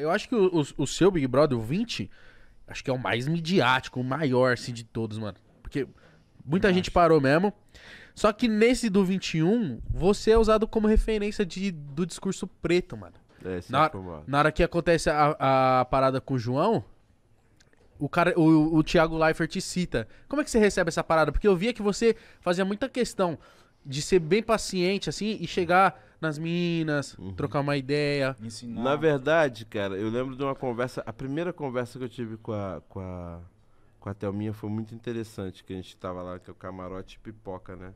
Eu acho que o, o, o seu Big Brother, o 20, acho que é o mais midiático, o maior, assim, de todos, mano. Porque muita Eu gente acho. parou mesmo. Só que nesse do 21, você é usado como referência de, do discurso preto, mano. É, na, hora, na hora que acontece a, a, parada com o João, o, cara, o, o Thiago Leifert te cita. Como é que você recebe essa parada? Porque eu via que você fazia muita questão de ser bem paciente, assim, e chegar nas minas, uhum. trocar uma ideia. Ensinar. Na verdade, cara, eu lembro de uma conversa, a primeira conversa que eu tive com a, com a, com a Thelminha foi muito interessante, que a gente tava lá, que é o camarote pipoca, né?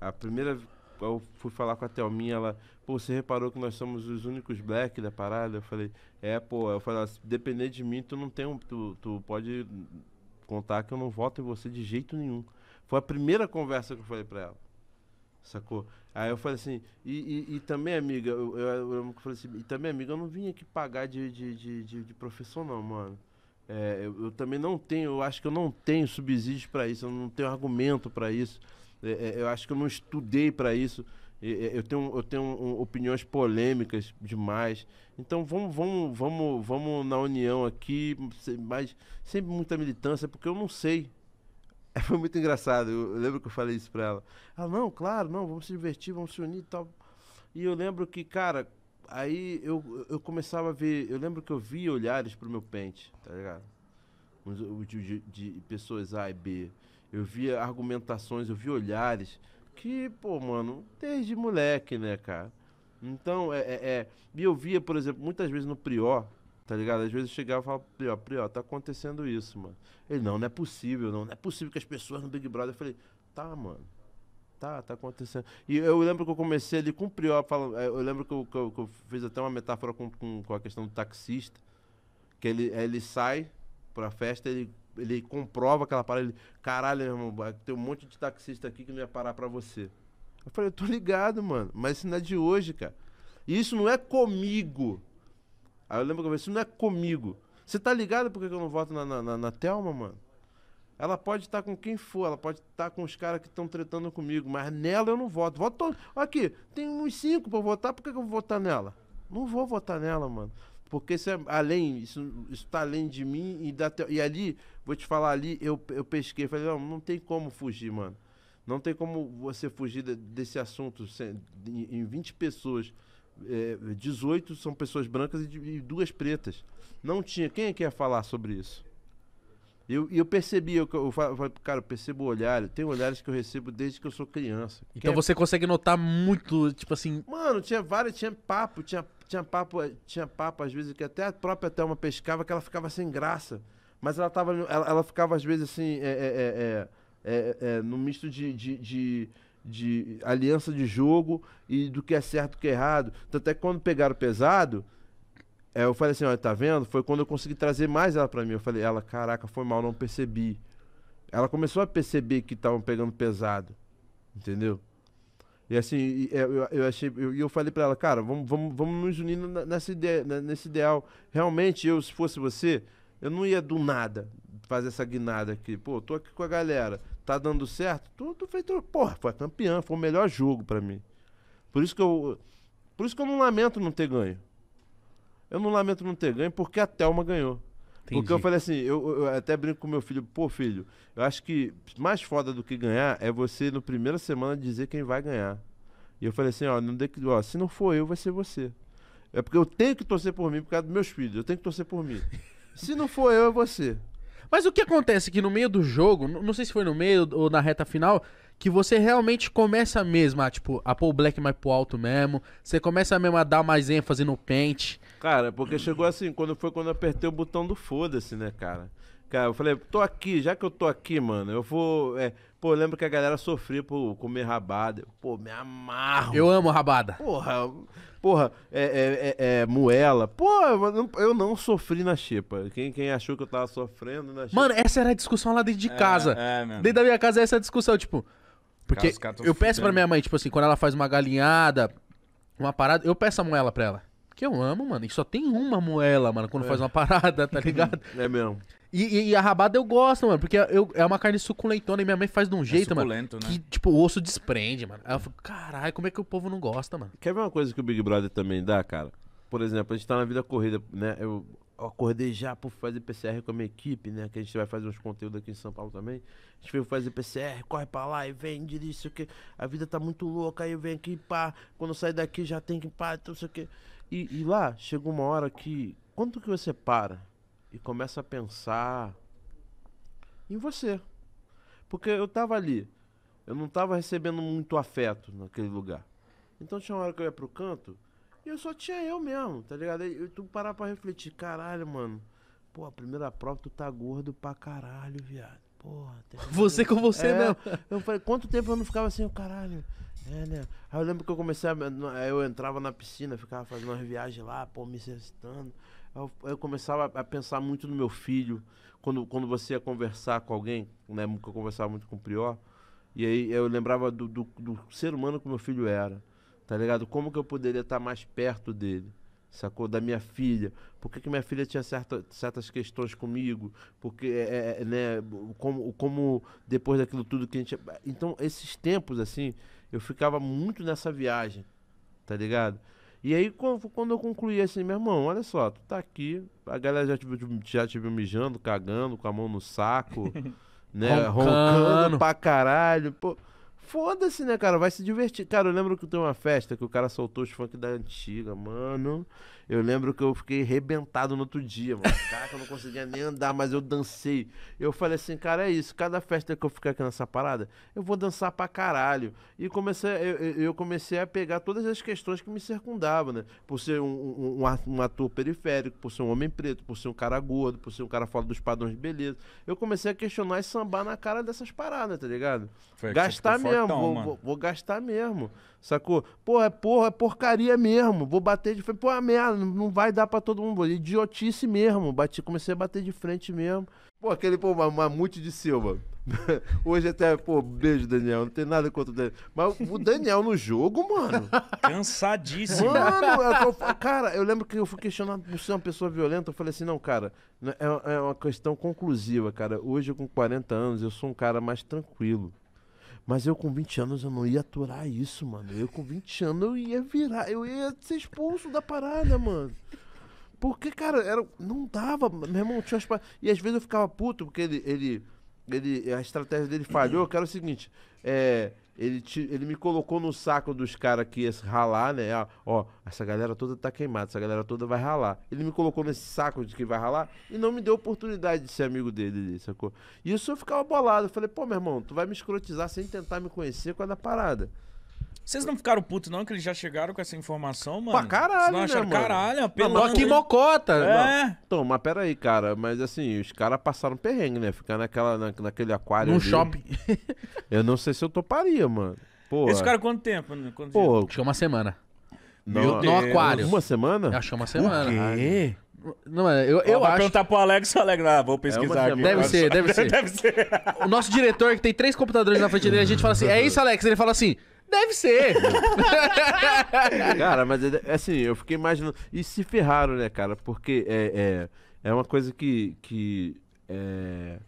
A primeira, eu fui falar com a Thelminha, ela, pô, você reparou que nós somos os únicos black da parada? Eu falei, é, pô, eu falei, ah, se depender de mim, tu não tem um, tu, tu pode contar que eu não voto em você de jeito nenhum. Foi a primeira conversa que eu falei pra ela. Sacou? Aí eu falei assim, e, e, e também, amiga, eu, eu, eu, falei assim, e também, amiga, eu não vim aqui pagar de, de, de, de, de professor, não, mano. É, eu, eu, também não tenho, eu acho que eu não tenho subsídios para isso, eu não tenho argumento para isso, é, é, eu acho que eu não estudei para isso, é, é, eu tenho, eu tenho um, opiniões polêmicas demais. Então vamos, vamos, vamos, vamos na união aqui, mas sempre muita militância, porque eu não sei, Foi muito engraçado. Eu lembro que eu falei isso pra ela. Ela, não, claro, não, vamos se divertir, vamos se unir e tal. E eu lembro que, cara, aí eu, eu começava a ver. Eu lembro que eu via olhares pro meu pente, tá ligado? De, de, de pessoas A e B. Eu via argumentações, eu via olhares. Que, pô, mano, desde moleque, né, cara? Então, é, é, é, E eu via, por exemplo, muitas vezes no Prior, Tá ligado? Às vezes eu chegava e falava, Prió, Prió, tá acontecendo isso, mano. Ele, não, não é possível, não. Não é possível que as pessoas no Big Brother. Eu falei, tá, mano. Tá, tá acontecendo. E eu lembro que eu comecei ali com o Prió, é, eu lembro que eu, que, eu, que eu, fiz até uma metáfora com, com, com, a questão do taxista, que ele, ele sai pra festa, ele, ele comprova aquela parada, ele, caralho, meu irmão, tem um monte de taxista aqui que não ia parar pra você. Eu falei, eu tô ligado, mano, mas isso não é de hoje, cara. E isso não é comigo. Aí eu lembro que eu falei, isso não é comigo. Você tá ligado porque eu não voto na, na, na Thelma, mano? Ela pode estar tá com quem for, ela pode estar tá com os caras que estão tretando comigo, mas nela eu não voto. Voto Aqui, tem uns cinco pra votar, por que, eu vou votar nela? Não vou votar nela, mano. Porque isso é além, isso, isso tá além de mim e da Thelma. E ali, vou te falar, ali eu, eu pesquei, falei, não, não tem como fugir, mano. Não tem como você fugir desse assunto em, em 20 pessoas é, 18 são pessoas brancas e, e, duas pretas. Não tinha. Quem é ia falar sobre isso? E eu, eu, percebi, eu, eu, cara, eu percebo o olhar, tem olhares que eu recebo desde que eu sou criança. Então Quem... É você consegue notar muito, tipo assim. Mano, tinha várias, tinha papo, tinha, tinha papo, tinha papo, às vezes, que até a própria Thelma pescava que ela ficava sem graça. Mas ela tava. Ela, ela ficava, às vezes, assim, é, é, é, é, é, é no misto de, de, de de aliança de jogo e do que é certo e que é errado. Tanto é que quando pegaram pesado, é, eu falei assim, olha, tá vendo? Foi quando eu consegui trazer mais ela para mim. Eu falei, ela, caraca, foi mal, não percebi. Ela começou a perceber que estavam pegando pesado. Entendeu? E assim, é, eu, eu achei, e eu, eu, falei para ela, cara, vamos, vamos, vamos nos unir nessa ideia, nesse ideal. Realmente, eu, se fosse você, eu não ia do nada fazer essa guinada aqui. Pô, tô aqui com a galera, tá dando certo? Tudo feito. Porra, foi campeão, foi o melhor jogo para mim. Por isso que eu. Por isso que eu não lamento não ter ganho. Eu não lamento não ter ganho porque a Thelma ganhou. Entendi. Porque eu falei assim, eu, eu, até brinco com meu filho, pô, filho, eu acho que mais foda do que ganhar é você, na primeira semana, dizer quem vai ganhar. E eu falei assim, ó, não de, ó, se não for eu, vai ser você. É porque eu tenho que torcer por mim por causa dos meus filhos, eu tenho que torcer por mim. se não for eu, é você. Mas o que acontece que no meio do jogo, não sei se foi no meio ou na reta final, que você realmente começa mesmo a, tipo, a pôr o black mais pro alto mesmo. Você começa mesmo a dar mais ênfase no pente. Cara, porque chegou assim, quando foi quando eu apertei o botão do foda-se, né, cara? Cara, eu falei, tô aqui, já que eu tô aqui, mano, eu vou. É, Pô, eu lembro que a galera sofria por comer rabada. Pô, me amarro. Eu amo rabada. Porra, porra, é, é, é, é moela. Pô, eu não sofri na xepa. Quem, quem achou que eu tava sofrendo na xepa? Mano, essa era a discussão lá dentro de é, casa. É, mesmo. Dentro da minha casa, essa é a discussão, tipo. Porque eu peço pra minha mãe, tipo assim, quando ela faz uma galinhada, uma parada, eu peço a moela pra ela. Que eu amo, mano. E só tem uma moela, mano, quando faz é. uma parada, tá ligado? É mesmo. E, e, a rabada eu gosto, mano, porque eu, é uma carne suculentona e minha mãe faz de um é jeito, é mano. Né? Que, tipo, o osso desprende, mano. Aí eu fico, caralho, como é que o povo não gosta, mano? Quer ver uma coisa que o Big Brother também dá, cara? Por exemplo, a gente tá na vida corrida, né? Eu acordei já por fazer PCR com a minha equipe, né? Que a gente vai fazer uns conteúdos aqui em São Paulo também. A gente veio fazer PCR, corre pra lá e vem, dirige, isso que. A vida tá muito louca, aí eu venho aqui, pá. Quando sai daqui já tem que pá, então não sei o que. E, e lá, chegou uma hora que. Quanto que você para? e começa a pensar em você. Porque eu tava ali, eu não tava recebendo muito afeto naquele lugar. Então tinha uma hora que eu ia pro canto e eu só tinha eu mesmo, tá ligado? E tu parar pra refletir, caralho, mano. Pô, a primeira prova tu tá gordo pra caralho, viado. Porra, você com você é, mesmo. Eu falei, quanto tempo eu não ficava assim, o caralho. É, né? Aí eu lembro que eu comecei a. Eu entrava na piscina, ficava fazendo umas viagens lá, pô, me exercitando. Eu, eu começava a pensar muito no meu filho. Quando, quando você ia conversar com alguém, né, que eu conversava muito com o Prior, e aí eu lembrava do, do, do ser humano que meu filho era, tá ligado? Como que eu poderia estar mais perto dele? sacou? Da minha filha. Por que, que minha filha tinha certa, certas questões comigo? Porque, é, é, é né, como, como depois daquilo tudo que a gente. Então, esses tempos, assim, eu ficava muito nessa viagem, tá ligado? E aí, quando eu concluí assim, meu irmão, olha só, tu tá aqui, a galera já te, já te viu mijando, cagando, com a mão no saco, né? Roncando. Roncando pra caralho. Pô. Foda-se, né, cara? Vai se divertir. Cara, eu lembro que tem uma festa que o cara soltou os funk da antiga, mano. Eu lembro que eu fiquei rebentado no outro dia, mano. Caraca, eu não conseguia nem andar, mas eu dancei. Eu falei assim, cara, é isso. Cada festa que eu ficar aqui nessa parada, eu vou dançar pra caralho. E comecei, eu, eu comecei a pegar todas as questões que me circundavam, né? Por ser um, um, um ator periférico, por ser um homem preto, por ser um cara gordo, por ser um cara fora dos padrões de beleza. Eu comecei a questionar e sambar na cara dessas paradas, tá ligado? Foi Gastar mesmo mesmo, vou, vou, vou, gastar mesmo. Sacou? Porra, é porra, é porcaria mesmo. Vou bater de frente. Pô, é merda, não vai dar pra todo mundo. Idiotice mesmo. Bati, comecei a bater de frente mesmo. Pô, aquele, pô, mamute de Silva. Hoje até, pô, beijo, Daniel. Não tem nada contra o Daniel. Mas o Daniel no jogo, mano. Cansadíssimo. Mano, é eu cara, eu lembro que eu fui questionado por ser uma pessoa violenta. Eu falei assim, não, cara, é, é uma questão conclusiva, cara. Hoje, com 40 anos, eu sou um cara mais tranquilo. Mas eu com 20 anos eu não ia aturar isso, mano. Eu com 20 anos eu ia virar, eu ia ser expulso da parada, mano. Porque, cara, era, não dava. Meu irmão tinha umas E às vezes eu ficava puto, porque ele. ele, ele a estratégia dele falhou, que era o seguinte. É ele, te, ele me colocou no saco dos caras que ia ralar, né? Ah, ó, essa galera toda tá queimada, essa galera toda vai ralar. Ele me colocou nesse saco de que vai ralar e não me deu oportunidade de ser amigo dele, sacou? E isso eu ficava bolado. Eu falei, pô, meu irmão, tu vai me escrotizar sem tentar me conhecer com a da parada. Vocês não ficaram putos, não, que eles já chegaram com essa informação, mano? Pra caralho, Vocês não né, acharam, né, mano? Caralho, mas que mocota! É. Não. Então, mas peraí, cara. Mas assim, os caras passaram perrengue, né? Ficar naquela, na, naquele aquário Num ali. shopping. eu não sei se eu toparia, mano. Porra. cara quanto tempo? Quanto Pô, tempo? Acho uma semana. No, no aquário. Uma semana? Acho uma semana. O quê? Não, eu, eu Ó, acho. perguntar pro Alex, o Alex, ah, vou é pesquisar é aqui. Deve ser, deve ser, deve ser. O nosso diretor, que tem três computadores na frente dele, a gente fala assim: é isso, Alex? Ele fala assim: Deve ser. cara, mas é, é assim, eu fiquei imaginando. E se ferraram, né, cara? Porque é, é, é uma coisa que. que é,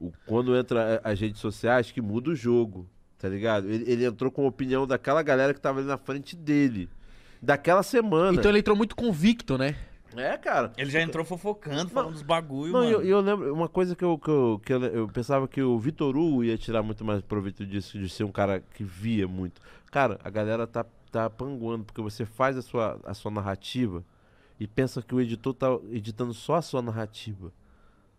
o, quando entra as redes sociais, que muda o jogo, tá ligado? Ele, ele entrou com a opinião daquela galera que tava ali na frente dele. Daquela semana. Então ele entrou muito convicto, né? É, cara. Ele já entrou fofocando, falando não, dos bagulho, não, mano. Eu, eu lembro, uma coisa que eu, que eu, que eu, eu pensava que o Vitor Hugo ia tirar muito mais proveito disso, de ser um cara que via muito. Cara, a galera tá, tá panguando, porque você faz a sua, a sua narrativa e pensa que o editor tá editando só a sua narrativa.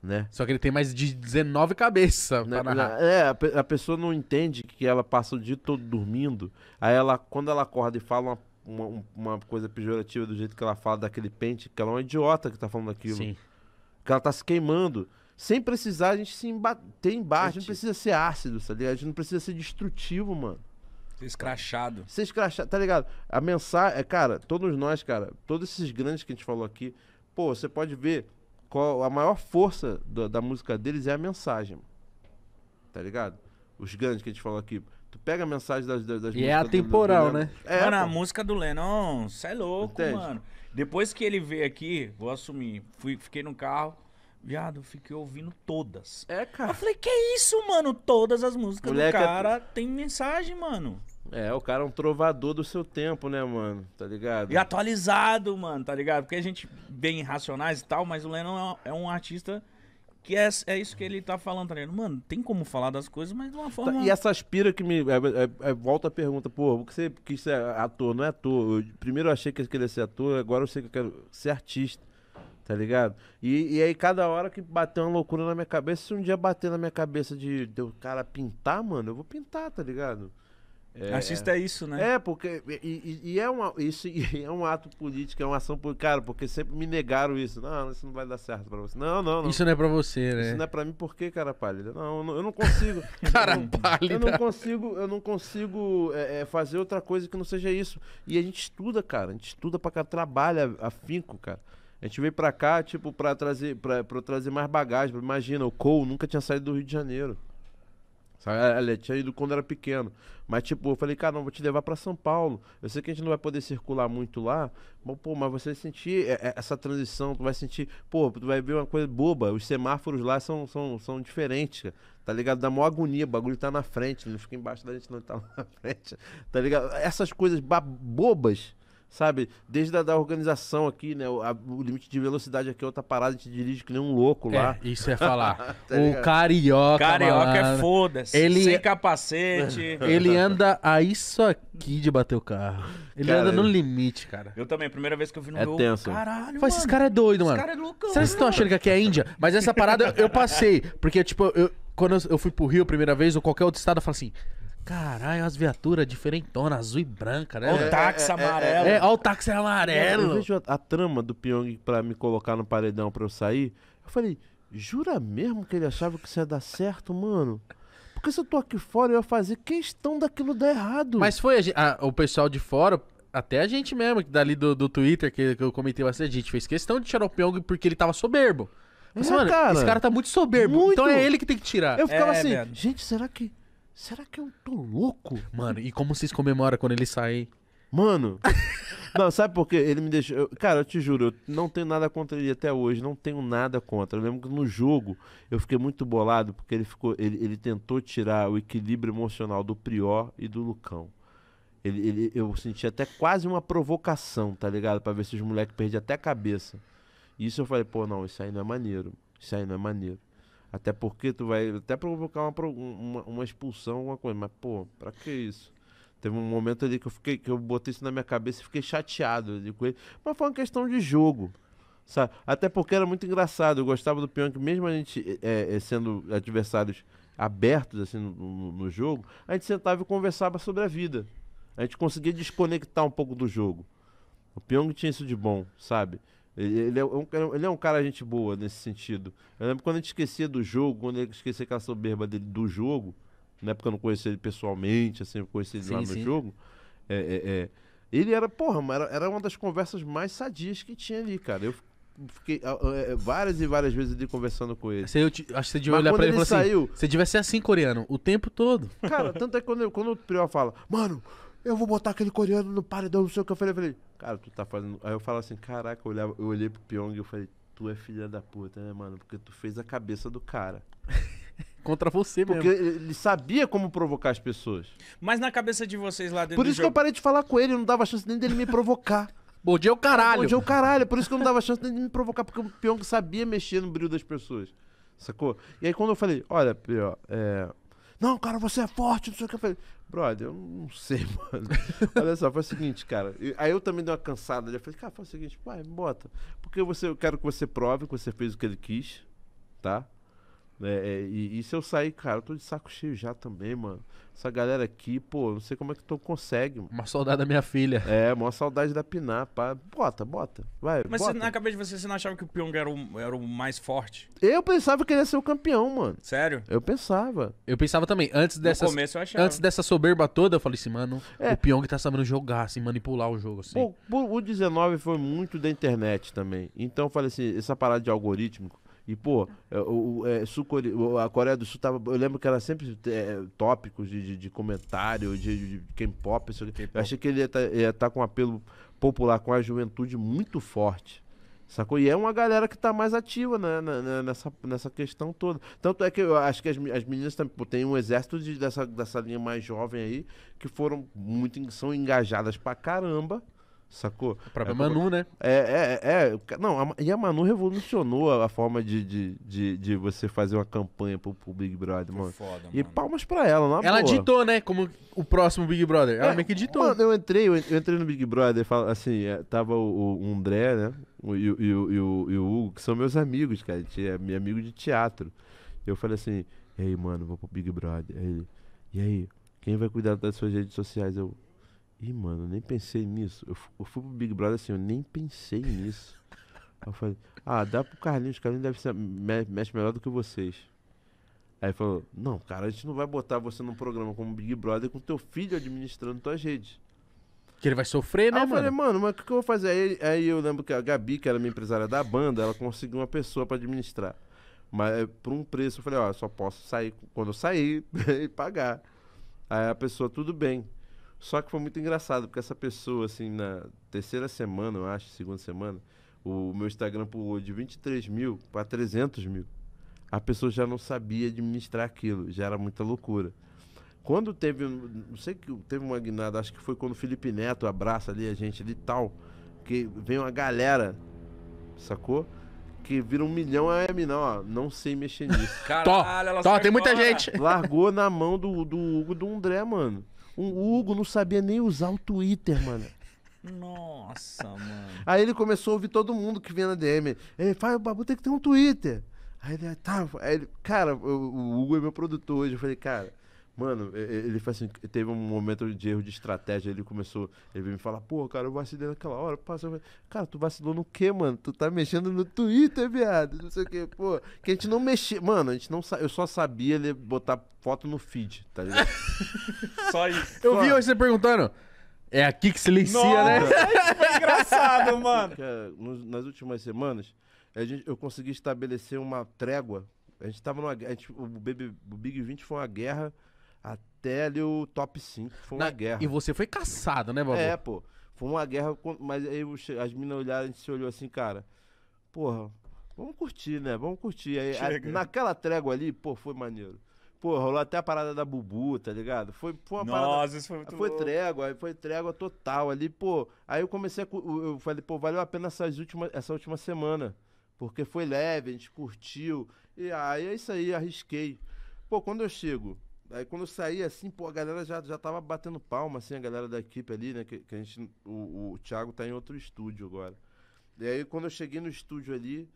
Né? Só que ele tem mais de 19 cabeças né? pra narrar. Né, é, a, a, pessoa não entende que ela passa o dia todo dormindo. Aí ela, quando ela acorda e fala uma uma, uma, coisa pejorativa do jeito que ela fala daquele pente, que ela é uma idiota que tá falando aquilo. Sim. Que ela tá se queimando. Sem precisar a gente se embater embaixo. A gente não precisa ser ácido, tá ligado? A gente não precisa ser destrutivo, mano. Ser escrachado. Ser escrachado, tá ligado? A mensagem. É, cara, todos nós, cara, todos esses grandes que a gente falou aqui, pô, você pode ver qual a maior força da música deles é a mensagem. Tá ligado? Os grandes que a gente falou aqui. Tu pega a mensagem das, das, das e é músicas. E é atemporal, né? É, mano, pô. a música do Lennon, você é louco, Entende? mano. Depois que ele veio aqui, vou assumir, fui, fiquei no carro, Viado, fiquei ouvindo todas. É, cara. Eu falei, que é isso, mano? Todas as músicas Moleque do é cara é... tem mensagem, mano. É, o cara é um trovador do seu tempo, né, mano? Tá ligado? E atualizado, mano, tá ligado? Porque a gente vem irracionais Racionais e tal, mas o Lennon é um artista que é, é isso que ele tá falando, tá ligado? Mano, tem como falar das coisas, mas de uma tá, forma. E essa aspira que me. É, é, é volta a pergunta, pô, por que você quis ser ator? Não é ator. Eu, primeiro eu achei que eu queria ser ator, agora eu sei que eu quero ser artista. Tá ligado? E, e aí, cada hora que bateu uma loucura na minha cabeça, se um dia bater na minha cabeça de, de o cara pintar, mano, eu vou pintar, tá ligado? É, Artista é isso, né? É, porque. E, e, e é, uma, isso, é um ato político, é uma ação política. Cara, porque sempre me negaram isso. Não, isso não vai dar certo pra você. Não, não, não. Isso não é pra você, né? Isso não é pra mim, por que, cara pálida? Não, eu não, eu não consigo. cara eu, pálida. Eu não consigo, eu não consigo é, é, fazer outra coisa que não seja isso. E a gente estuda, cara. A gente estuda pra cá, trabalha afinco, cara. A gente veio pra cá, tipo, pra trazer, pra, pra trazer mais bagagem. Imagina, o Cole nunca tinha saído do Rio de Janeiro. Ela tinha ido quando era pequeno. Mas, tipo, eu falei, cara, não, vou te levar para São Paulo. Eu sei que a gente não vai poder circular muito lá. Mas, pô, mas você vai sentir é, é, essa transição, tu vai sentir, pô, tu vai ver uma coisa boba. Os semáforos lá são, são, são diferentes, Tá ligado? Dá maior agonia, o bagulho tá na frente, não fica embaixo da gente, não, tá na frente. Tá ligado? Essas coisas bobas sabe? Desde a da organização aqui, né? O, a, o, limite de velocidade aqui é outra parada, a gente dirige que nem um louco lá. É, isso é falar. tá o carioca. Carioca é foda-se. Sem é- capacete. ele anda a isso aqui de bater o carro. Ele cara, anda no limite, cara. Eu também, primeira vez que eu vi no é meu. Tenso. Caralho. Pô, Esse cara é doido, mano. Esse cara é loucão. Vocês estão achando que aqui é Índia? Mas essa parada eu passei. Porque, tipo, eu, quando eu fui pro Rio a primeira vez, ou qualquer outro estado, eu falo assim. Caralho, as viaturas diferentonas, azul e branca, né? Olha é, é, é, o táxi amarelo. É, olha o táxi amarelo. Eu, eu vejo a, a, trama do Pyong pra me colocar no paredão pra eu sair. Eu falei, jura mesmo que ele achava que isso ia dar certo, mano? Porque se eu tô aqui fora, eu ia fazer questão daquilo dar errado. Mas foi a, a, o pessoal de fora, até a gente mesmo, que dali do, do Twitter, que, que eu comentei bastante, a gente fez questão de tirar o Pyong porque ele tava soberbo. Mas, é, mano, cara, esse cara tá muito soberbo. Muito. Então é ele que tem que tirar. Eu ficava é, assim, mesmo. gente, será que Será que eu tô louco? Mano, e como vocês comemoram quando ele sai? Mano. não, sabe por quê? Ele me deixou. Eu, cara, eu te juro, eu não tenho nada contra ele até hoje. Não tenho nada contra. Eu lembro que no jogo eu fiquei muito bolado porque ele ficou. Ele, ele tentou tirar o equilíbrio emocional do Prior e do Lucão. Ele, ele, eu senti até quase uma provocação, tá ligado? Pra ver se os moleques perdem até a cabeça. E isso eu falei, pô, não, isso aí não é maneiro. Isso aí não é maneiro. Até porque tu vai até provocar uma, uma, uma expulsão, alguma coisa. Mas, pô, pra que isso? Teve um momento ali que eu fiquei, que eu botei isso na minha cabeça e fiquei chateado ali com ele. Mas foi uma questão de jogo. Sabe? Até porque era muito engraçado. Eu gostava do que mesmo a gente é, é, sendo adversários abertos assim no, no, no, jogo, a gente sentava e conversava sobre a vida. A gente conseguia desconectar um pouco do jogo. O Pyong tinha isso de bom, sabe? Ele, é ele, é um, ele é um cara gente boa nesse sentido. Eu lembro quando a gente esquecia do jogo, quando ele esquecia aquela soberba dele do jogo, na época eu não conhecia ele pessoalmente, assim, eu conhecia ele sim, lá no sim. jogo. É, é, é, Ele era, porra, era, era uma das conversas mais sadias que tinha ali, cara. Eu fiquei é, várias e várias vezes ali conversando com ele. Você, eu, acho que você devia olhar pra ele e falar assim, saiu, assim, você devia ser assim, coreano, o tempo todo. Cara, tanto é que quando, eu, quando o Prior fala, mano, eu vou botar aquele coreano no paredão, não sei o que. Eu falei, eu falei, cara, tu tá fazendo. Aí eu falo assim, caraca, eu, olhava, eu olhei pro Pyong e eu falei, tu é filha da puta, né, mano? Porque tu fez a cabeça do cara. Contra você Porque mesmo. Porque ele sabia como provocar as pessoas. Mas na cabeça de vocês lá dentro Por isso que jogo... eu parei de falar com ele, eu não dava chance nem dele me provocar. Bom dia o caralho. Bom dia o caralho. Por isso que eu não dava chance nem de me provocar, porque o Pyong sabia mexer no brilho das pessoas. Sacou? E aí quando eu falei, olha, Pyong é, não, cara, você é forte, não sei o que. Eu falei, brother, eu não sei, mano. Olha só, foi o seguinte, cara. Aí eu também dei uma cansada. Eu falei, cara, foi o seguinte, vai, bota. Porque você, eu quero que você prove que você fez o que ele quis, tá? Né, é, e, e, se eu sair, cara, eu tô de saco cheio já também, mano. Essa galera aqui, pô, não sei como é que tu consegue. Mano. Uma saudade da minha filha. É, uma saudade da Pinar, pá. Bota, bota. Vai, Mas bota. Você, na cabeça de você, você não achava que o Pyong era o, era o mais forte? Eu pensava que ele ia ser o campeão, mano. Sério? Eu pensava. Eu pensava também. Antes dessa, Antes dessa soberba toda, eu falei assim, mano, é. o Pyong tá sabendo jogar, assim, manipular o jogo, assim. Pô, o 19 foi muito da internet também. Então eu falei assim, essa parada de algorítmico e, pô, é, o, é, a Coreia do Sul tava. Eu lembro que era sempre é, tópicos de, de, de, comentário, de, de K-pop, Eu achei que ele ia tá, estar tá com um apelo popular com a juventude muito forte. Sacou? E é uma galera que tá mais ativa né, na, né, né, nessa, nessa questão toda. Tanto é que eu acho que as, as meninas também tem um exército de, dessa, dessa linha mais jovem aí que foram muito são engajadas pra caramba Sacou? própria é, Manu, né? É, é, é. é não, a, e a Manu revolucionou a, a forma de, de, de, de, você fazer uma campanha pro, pro Big Brother, mano. Foda, mano. E palmas pra ela, é Ela ditou, né? Como o próximo Big Brother. Ela é, meio que ditou. Mano, eu entrei, eu entrei no Big Brother, assim, é, tava o, o André, né? O, e, o, e, o, e o Hugo, que são meus amigos, cara. É meu amigo de teatro. Eu falei assim, ei, mano, vou pro Big Brother. Aí e aí, quem vai cuidar das suas redes sociais? Eu, Ih, mano, nem pensei nisso. Eu, eu fui pro Big Brother assim, eu nem pensei nisso. eu falei, ah, dá pro Carlinhos, Carlinhos deve ser, me, mexe melhor do que vocês. Aí falou, não, cara, a gente não vai botar você num programa como Big Brother com teu filho administrando tuas redes. Que ele vai sofrer, né, aí eu mano? falei, mano, mas o que, que, eu vou fazer? Aí, aí eu lembro que a Gabi, que era minha empresária da banda, ela conseguiu uma pessoa para administrar. Mas eh, por um preço, eu falei, ó, só posso sair quando eu sair e pagar. Aí a pessoa, tudo bem. Só que foi muito engraçado, porque essa pessoa, assim, na terceira semana, eu acho, segunda semana, o meu Instagram pulou de 23 mil para 300 mil. A pessoa já não sabia administrar aquilo, já era muita loucura. Quando teve, não sei que teve uma guinada, acho que foi quando o Felipe Neto abraça ali a gente ali e tal, que vem uma galera, sacou? que vira um milhão a M, não, ó. Não sei mexer nisso. Caralho, ela Tó, tem muita gente. Largou na mão do, do Hugo do André, mano. O Hugo não sabia nem usar o Twitter, mano. Nossa, mano. Aí ele começou a ouvir todo mundo que vinha na DM. Ele fala, o Babu tem que ter um Twitter. Aí ele, tá. Aí ele, cara, o, o Hugo é meu produtor hoje. Eu falei, cara, Mano, ele foi assim, teve um momento de erro de estratégia, ele começou, ele veio me falar, pô, cara, eu vacilei naquela hora, passa, cara, tu vacilou no quê, mano? Tu tá mexendo no Twitter, viado, não sei o quê, pô, que a gente não mexia, mano, a gente não eu só sabia ele botar foto no feed, tá ligado? só isso. Eu só. vi hoje você perguntando, é aqui que silencia, né? Nossa, né? Isso foi engraçado, mano. Nas últimas semanas, gente, eu consegui estabelecer uma trégua, a gente tava numa, a gente, o, Big, o Big 20 foi uma guerra até ali o top 5. Foi uma Na... guerra. E você foi caçado, né, Babu? É, pô. Foi uma guerra, mas aí as meninas olharam, a gente se olhou assim, cara. Porra, vamos curtir, né? Vamos curtir. Aí, a, naquela trégua ali, pô, foi maneiro. Pô, rolou até a parada da Bubu, tá ligado? Foi, foi uma Nossa, parada. Isso foi muito Foi trégua, foi trégua total ali, pô. Aí eu comecei a. Eu falei, pô, valeu a pena essas últimas, essa última semana. Porque foi leve, a gente curtiu. E aí é isso aí, arrisquei. Pô, quando eu chego Aí quando eu saí, assim, pô, a galera já, já tava batendo palma, assim, a galera da equipe ali, né? Que, que a gente. O, o Thiago tá em outro estúdio agora. E aí quando eu cheguei no estúdio ali,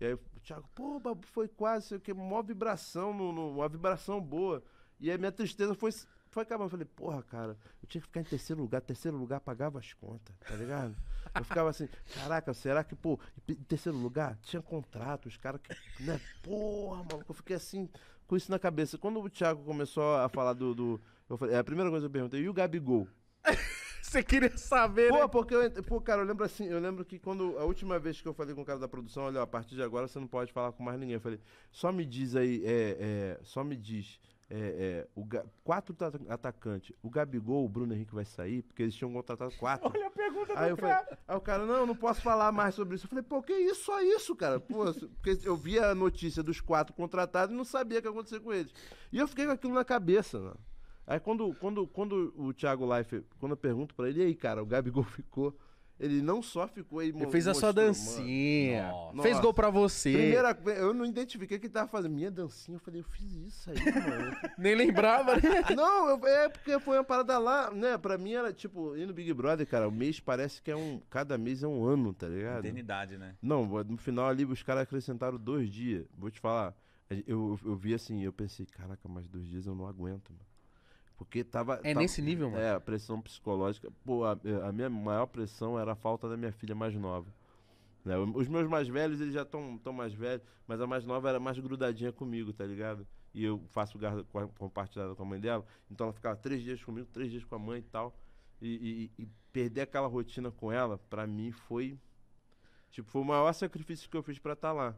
e aí o Thiago, pô, Babu, foi quase, sei o que, uma vibração, no, no, uma vibração boa. E aí minha tristeza foi, foi acabando. Eu falei, porra, cara, eu tinha que ficar em terceiro lugar, terceiro lugar pagava as contas, tá ligado? Eu ficava assim, caraca, será que, pô, em terceiro lugar tinha contrato, os caras que, né, porra, maluco, eu fiquei assim, com isso na cabeça. Quando o Thiago começou a falar do. do falei, é a primeira coisa que eu perguntei, e o Gabigol? Você queria saber, Pô, né? porque eu, pô, cara, eu lembro assim, eu lembro que quando a última vez que eu falei com o cara da produção, olha, a partir de agora você não pode falar com mais ninguém. Eu falei, só me diz aí, é, é, só me diz, é, é, o quatro atacantes. O Gabigol, o Bruno Henrique vai sair, porque eles tinham contratado quatro. Olha a pergunta aí do cara. Falei, aí o cara, não, não posso falar mais sobre isso. Eu falei, pô, que isso, só isso, cara? Pô, porque eu vi a notícia dos quatro contratados e não sabia o que aconteceu com eles. E eu fiquei com aquilo na cabeça, né? Aí quando, quando, quando o Thiago Life, quando eu pergunto para ele, e aí, cara, o Gabigol ficou? Ele não só ficou aí. Ele fez a sua dancinha. Nossa. Fez gol pra você. Primeira eu não identifiquei o que ele tava fazendo. Minha dancinha, eu falei, eu fiz isso aí, mano. Nem lembrava, né? Não, eu, é porque foi uma parada lá, né? Pra mim era tipo, ir no Big Brother, cara, o mês parece que é um. Cada mês é um ano, tá ligado? Eternidade, né? Não, no final ali os caras acrescentaram dois dias. Vou te falar. Eu, eu, eu vi assim, eu pensei, caraca, mais dois dias eu não aguento, mano. Porque tava. É tava, nesse nível, mano? É, a pressão psicológica. Pô, a, a, minha maior pressão era a falta da minha filha mais nova. Né? Os meus mais velhos, eles já estão tão mais velhos, mas a mais nova era mais grudadinha comigo, tá ligado? E eu faço guarda compartilhada com a mãe dela, então ela ficava três dias comigo, três dias com a mãe e tal. E, e, e perder aquela rotina com ela, para mim foi. Tipo, foi o maior sacrifício que eu fiz para estar tá lá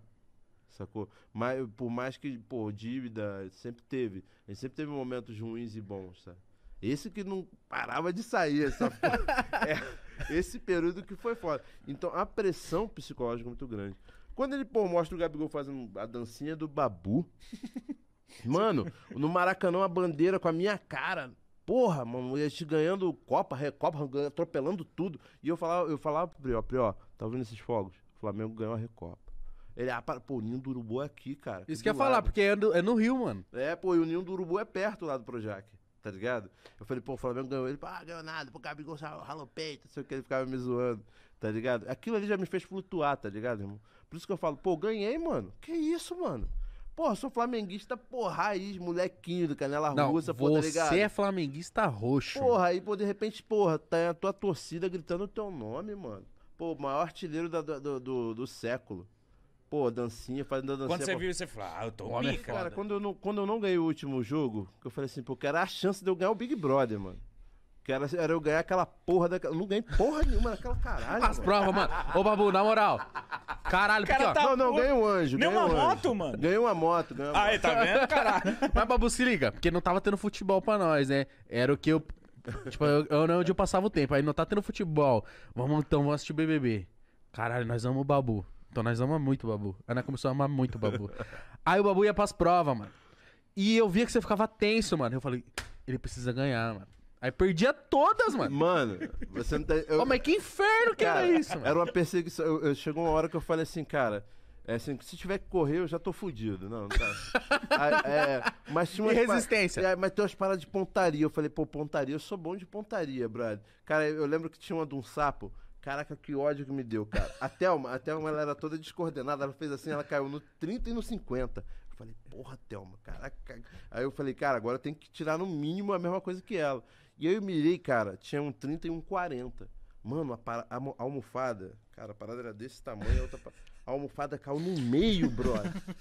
sacou? Mas, por mais que, pô, dívida, sempre teve. A gente sempre teve momentos ruins e bons, sabe? Esse que não parava de sair, essa é, Esse período que foi foda. Então, a pressão psicológica é muito grande. Quando ele, pô, mostra o Gabigol fazendo a dancinha do babu. mano, no Maracanã, a bandeira com a minha cara. Porra, mano, ia te ganhando Copa, Recopa, atropelando tudo. E eu falava, eu falava pro Prió, Prió, tá vendo esses fogos? O Flamengo ganhou a Recopa. Ele, ah, pô, o Ninho do Urubu é aqui, cara. Isso que eu ia falar, porque é no, é no Rio, mano. É, pô, e o Ninho do Urubu é perto lá do Projac tá ligado? Eu falei, pô, o Flamengo ganhou. Ele, pá, ah, ganhou nada, pô, Gabigol ralou peito, não sei o que, ele ficava me zoando, tá ligado? Aquilo ali já me fez flutuar, tá ligado, irmão? Por isso que eu falo, pô, ganhei, mano. Que isso, mano? Pô, sou flamenguista, porra, raiz, molequinho do Canela não, Russa, pô, tá ligado? Você é flamenguista roxo. Porra, aí, pô, de repente, porra, tá a tua torcida gritando o teu nome, mano. Pô, o maior artilheiro da, do, do, do século pô, dancinha, fazendo a dancinha. Quando você pra... viu, você falou, ah, eu tô homem pica. É cara, quando eu, não, quando eu não ganhei o último jogo, eu falei assim, pô, que era a chance de eu ganhar o Big Brother, mano. Que era, era eu ganhar aquela porra daquela. Não ganhei porra nenhuma naquela caralho. As provas, mano. Ô, Babu, na moral. Caralho, cara porque, tá Não, não, ganhei um anjo. Ganhei uma um moto, mano? Ganhei uma moto, ganhei uma Aí, moto. tá vendo, caralho? Mas, Babu, se liga, porque não tava tendo futebol pra nós, né? Era o que eu. Tipo, eu, eu, é onde eu passava o tempo. Aí não tá tendo futebol. Vamos então, vamos assistir o BBB. Caralho, nós amamos o Babu. Então nós amamos muito o Babu. A Ana começou a amar muito o Babu. Aí o Babu ia pras provas, mano. E eu via que você ficava tenso, mano. Eu falei, ele precisa ganhar, mano. Aí perdia todas, mano. Mano, você não tá. Eu... Oh, mas que inferno que cara, era isso, mano. Era uma perseguição. Eu, eu, chegou uma hora que eu falei assim, cara. É assim, se tiver que correr, eu já tô fudido. Não, não tá. Aí, é, mas tinha uma. resistência. É, mas tem umas paradas de pontaria. Eu falei, pô, pontaria, eu sou bom de pontaria, brother. Cara, eu lembro que tinha uma de um sapo Caraca, que ódio que me deu, cara. A Thelma, a Thelma ela era toda descoordenada, ela fez assim, ela caiu no 30 e no 50. Eu falei, porra, Thelma, caraca. Aí eu falei, cara, agora tem que tirar no mínimo a mesma coisa que ela. E aí eu mirei, cara, tinha um 30 e um 40. Mano, a, para, a, a almofada, cara, a parada era desse tamanho, a outra a almofada caiu no meio, brother.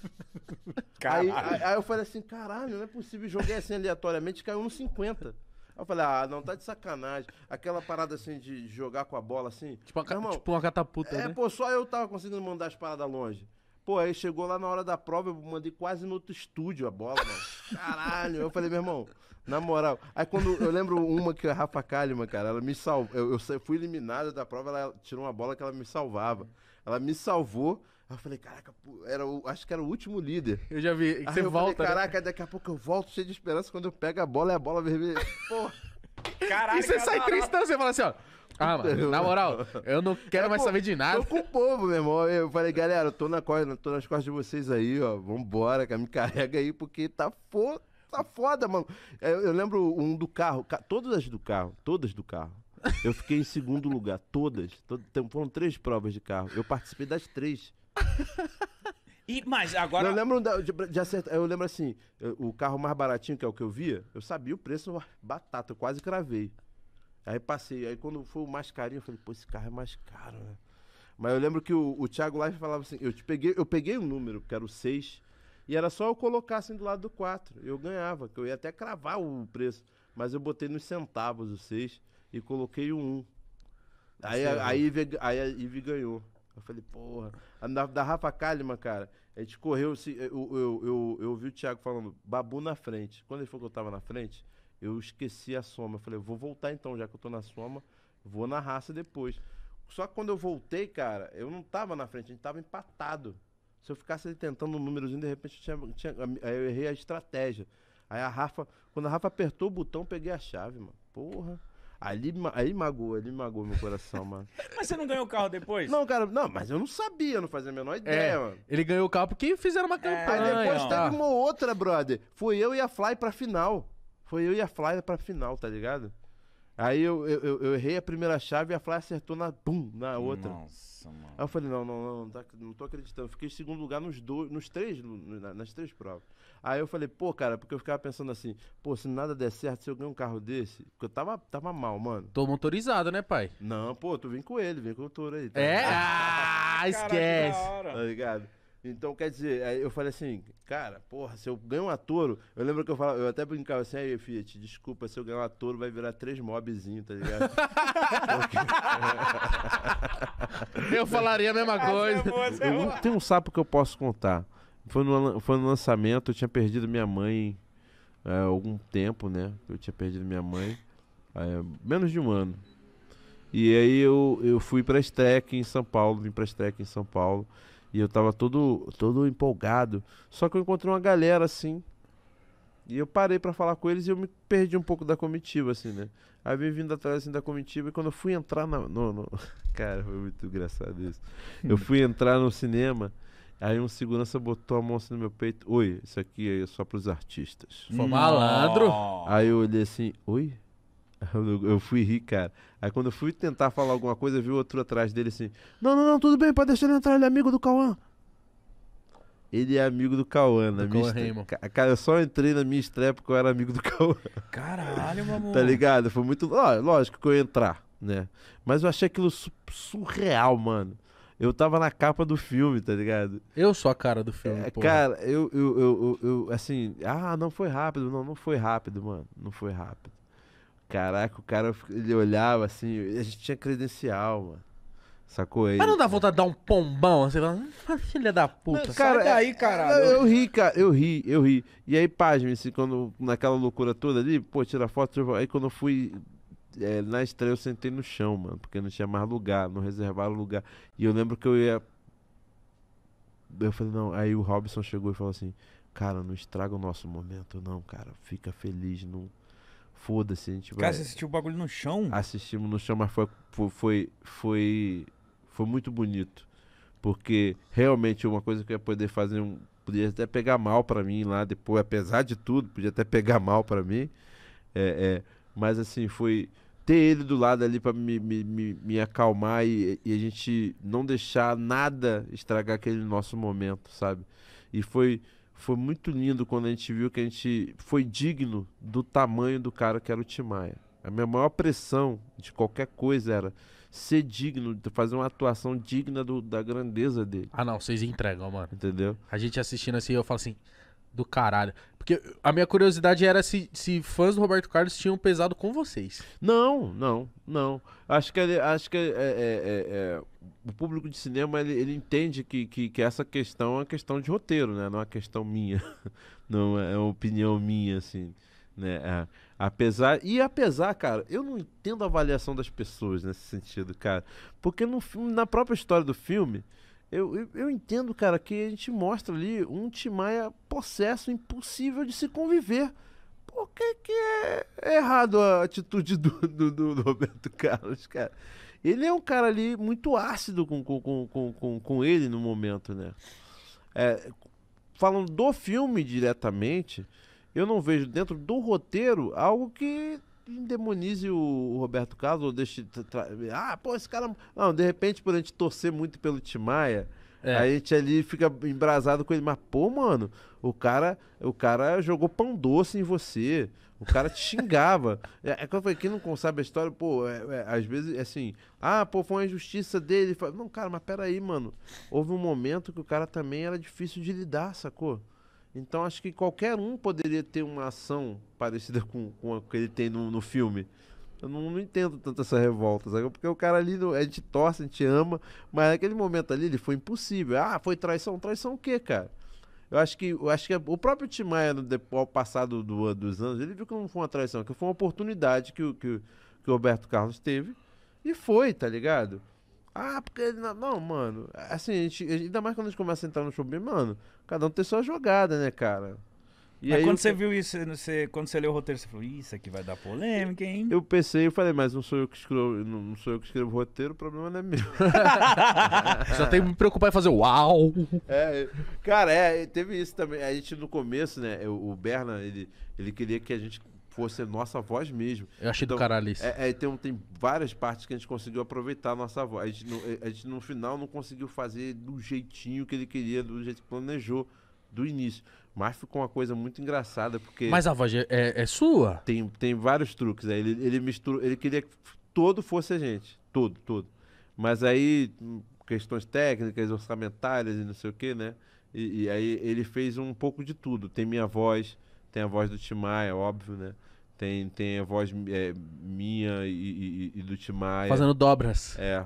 Aí, aí, aí, eu falei assim, caralho, não é possível. Joguei assim aleatoriamente, caiu no 50 eu falei, ah, não, tá de sacanagem. Aquela parada assim de jogar com a bola assim. Tipo uma, irmão, tipo uma catapulta. É, né? pô, só eu tava conseguindo mandar as paradas longe. Pô, aí chegou lá na hora da prova, eu mandei quase no outro estúdio a bola, mano. Caralho. Eu falei, meu irmão, na moral. Aí quando eu lembro uma que a Rafa Kalimann, cara, ela me salvou. Eu, eu fui eliminado da prova, ela tirou uma bola que ela me salvava. Ela me salvou eu falei, caraca, era o, acho que era o último líder. Eu já vi, aí você volta. Falei, né? caraca, né? daqui a pouco eu volto cheio de esperança quando eu pego a bola é a bola vermelha. Porra. Caraca, e você sai tristão, você fala assim, ó. Ah, mano, na moral, eu não quero é, mais pô, saber de nada. Tô com o povo, meu irmão. Eu falei, galera, eu tô, na, tô nas costas de vocês aí, ó. Vambora, cara, me carrega aí, porque tá foda, tá foda, mano. Eu, eu lembro um do carro, todas as do carro, todas do carro. Eu fiquei em segundo lugar, todas. Todo, foram três provas de carro. Eu participei das três. E, mas agora. Eu lembro de, de acertar, Eu lembro assim, o carro mais baratinho, que é o que eu via, eu sabia o preço batata, eu quase cravei. Aí passei, aí quando foi o mais carinho, eu falei, pô, esse carro é mais caro, né? Mas eu lembro que o, o Thiago Live falava assim, eu te peguei, eu peguei um número, que era o 6, e era só eu colocar assim do lado do 4. Eu ganhava, que eu ia até cravar o preço. Mas eu botei nos centavos o 6 e coloquei o 1. Tá aí, aí, a, aí a Ivy ganhou. Eu falei, porra. Da, da Rafa Kalimann, cara, a gente correu. Se, eu, eu, eu, eu, vi o Thiago falando, babu na frente. Quando ele falou que eu tava na frente, eu esqueci a soma. Eu falei, vou voltar então, já que eu tô na soma, vou na raça depois. Só que quando eu voltei, cara, eu não tava na frente, a gente tava empatado. Se eu ficasse tentando um númerozinho, de repente eu, tinha, tinha, eu errei a estratégia. Aí a Rafa, quando a Rafa apertou o botão, eu peguei a chave, mano. Porra. Ali, aí magoou, ali magoou meu coração, mano. mas você não ganhou o carro depois? Não, cara, não, mas eu não sabia, não fazia a menor é, ideia, é, mano. Ele ganhou o carro porque fizeram uma é, campanha. É, aí depois teve uma outra, brother. Foi eu e a Fly pra final. Foi eu e a Fly pra final, tá ligado? Aí eu, eu, eu errei a primeira chave e a Flávia acertou na, bum na outra. Nossa, mano. Aí eu falei, não, não, não, não, tá, não tô acreditando. Eu fiquei em segundo lugar nos dois, nos três, na, nas três provas. Aí eu falei, pô, cara, porque eu ficava pensando assim, pô, se nada der certo, se eu ganhar um carro desse, porque eu tava, tava mal, mano. Tô motorizado, né, pai? Não, pô, tu vem com ele, vem com o touro aí. Tá é? Ah, esquece. Tá ligado? Então, quer dizer, eu falei assim, cara, porra, se eu ganho um touro, eu lembro que eu falava, eu até brincava assim, aí, Fiat, desculpa, se eu ganhar um touro vai virar três mobzinhos, tá ligado? eu falaria a mesma é coisa. É Tem um sapo que eu posso contar. Foi no, foi no lançamento, eu tinha perdido minha mãe há é, algum tempo, né? Eu tinha perdido minha mãe é, menos de um ano. E aí eu, eu fui pra estreia aqui em São Paulo, vim pra estreia aqui em São Paulo. E eu tava todo, todo empolgado. Só que eu encontrei uma galera assim. E eu parei para falar com eles e eu me perdi um pouco da comitiva, assim, né? Aí vim vindo atrás assim, da comitiva e quando eu fui entrar na. No, no... Cara, foi muito engraçado isso. Eu fui entrar no cinema. Aí um segurança botou a mão assim no meu peito. Oi, isso aqui é só pros artistas. Foi malandro. Aí eu olhei assim, oi? Eu fui rir, cara. Aí quando eu fui tentar falar alguma coisa, vi outro atrás dele assim: Não, não, não, tudo bem, pode deixar ele entrar, ele é amigo do Cauã. Ele é amigo do Cauã, né? minha estre... Cara, eu só entrei na minha estreia porque eu era amigo do Cauã. Caralho, meu amor. tá ligado? Foi muito. Ó, lógico que eu ia entrar, né? Mas eu achei aquilo surreal, mano. Eu tava na capa do filme, tá ligado? Eu sou a cara do filme, é, Cara, eu eu, eu, eu, eu, assim, ah, não foi rápido. Não, não foi rápido, mano. Não foi rápido. Caraca, o cara ele olhava assim, a gente tinha credencial, mano. Sacou ele? Mas não dá vontade de dar um pombão, assim, ah, filha da puta, não, cara, sai daí, é, caralho. Eu, eu, ri, cara, eu ri, eu ri. E aí, pasme, assim, quando, naquela loucura toda ali, pô, tira foto, aí quando eu fui é, na estreia eu sentei no chão, mano, porque não tinha mais lugar, não reservaram lugar. E eu lembro que eu ia. Eu falei, não. Aí o Robson chegou e falou assim: Cara, não estraga o nosso momento, não, cara. Fica feliz, não Foda-se, a gente vai. Cara, é. você assistiu o bagulho no chão? Assistimos no chão, mas foi, foi, foi, foi, muito bonito. Porque realmente uma coisa que eu ia poder fazer, podia até pegar mal para mim lá depois, apesar de tudo, podia até pegar mal para mim. É, é, mas assim, foi ter ele do lado ali para me, me, me, me, acalmar e, e a gente não deixar nada estragar aquele nosso momento, sabe? E foi foi muito lindo quando a gente viu que a gente foi digno do tamanho do cara que era o Tim Maia. A minha maior pressão de qualquer coisa era ser digno, de fazer uma atuação digna do, da grandeza dele. Ah, não, vocês entregam, mano. Entendeu? A gente assistindo assim, eu falo assim, do caralho. Porque a minha curiosidade era se, se fãs do Roberto Carlos tinham pesado com vocês. Não, não, não. Acho que, acho que é, é, é, é, o público de cinema ele, ele entende que, que, que, essa questão é uma questão de roteiro, né? Não é uma questão minha. Não é uma opinião minha, assim. Né? É. apesar. E apesar, cara, eu não entendo a avaliação das pessoas nesse sentido, cara. Porque no, na própria história do filme. Eu, eu, eu, entendo, cara, que a gente mostra ali um timaia possesso, impossível de se conviver. Por que, que é, é errado a atitude do, do, do, Roberto Carlos, cara? Ele é um cara ali muito ácido com, com, com, com, com ele no momento, né? É, falando do filme diretamente, eu não vejo dentro do roteiro algo que demonize o Roberto Carlos, ou deixe. Ah, pô, esse cara. Não, de repente, por a gente torcer muito pelo Timaya é. a gente ali fica embrasado com ele. Mas, pô, mano, o cara, o cara jogou pão doce em você. O cara te xingava. É, é que eu falei, quem não sabe a história, pô, é, é, às vezes, é assim, ah, pô, foi uma injustiça dele. Não, cara, mas peraí, mano. Houve um momento que o cara também era difícil de lidar, sacou? Então acho que qualquer um poderia ter uma ação parecida com, com a que ele tem no, no filme. Eu não, não, entendo tanto essa revolta, sabe? Porque o cara ali, a gente torce, a gente ama, mas naquele momento ali ele foi impossível. Ah, foi traição. Traição o quê, cara? Eu acho que, eu acho que o próprio Tim Maia, no, ao passado do, do, dos anos, ele viu que não foi uma traição, que foi uma oportunidade que, que, que o Roberto Carlos teve. E foi, tá ligado? Ah, porque. Não, mano. Assim, a gente, ainda mais quando a gente começa a entrar no showbiz, mano. Cada um tem sua jogada, né, cara? E mas aí quando você viu isso, você, quando você leu o roteiro, você falou, isso aqui vai dar polêmica, hein? Eu pensei, eu falei, mas não sou eu que escrevo, não sou eu que escrevo o roteiro, o problema não é meu. Só tem que me preocupar em fazer uau! É, é, cara, é, teve isso também. A gente no começo, né? O Berna, ele, ele queria que a gente fosse nossa voz mesmo. Eu achei então, do caralho isso. É, é, tem, tem várias partes que a gente conseguiu aproveitar a nossa voz. A gente, é, a gente, no final não conseguiu fazer do jeitinho que ele queria, do jeito que planejou do início. Mas ficou uma coisa muito engraçada, porque. Mas a voz é, é, é sua? Tem, tem vários truques. Né? ele, ele misturou. Ele queria que todo fosse a gente. Todo, todo. Mas aí, hum, questões técnicas, orçamentárias e não sei o que, né? E, e, aí ele fez um pouco de tudo. Tem minha voz, tem a voz do Timaya, óbvio, né? Tem, tem a voz é, minha e, e, e do Timaya. Fazendo dobras. É.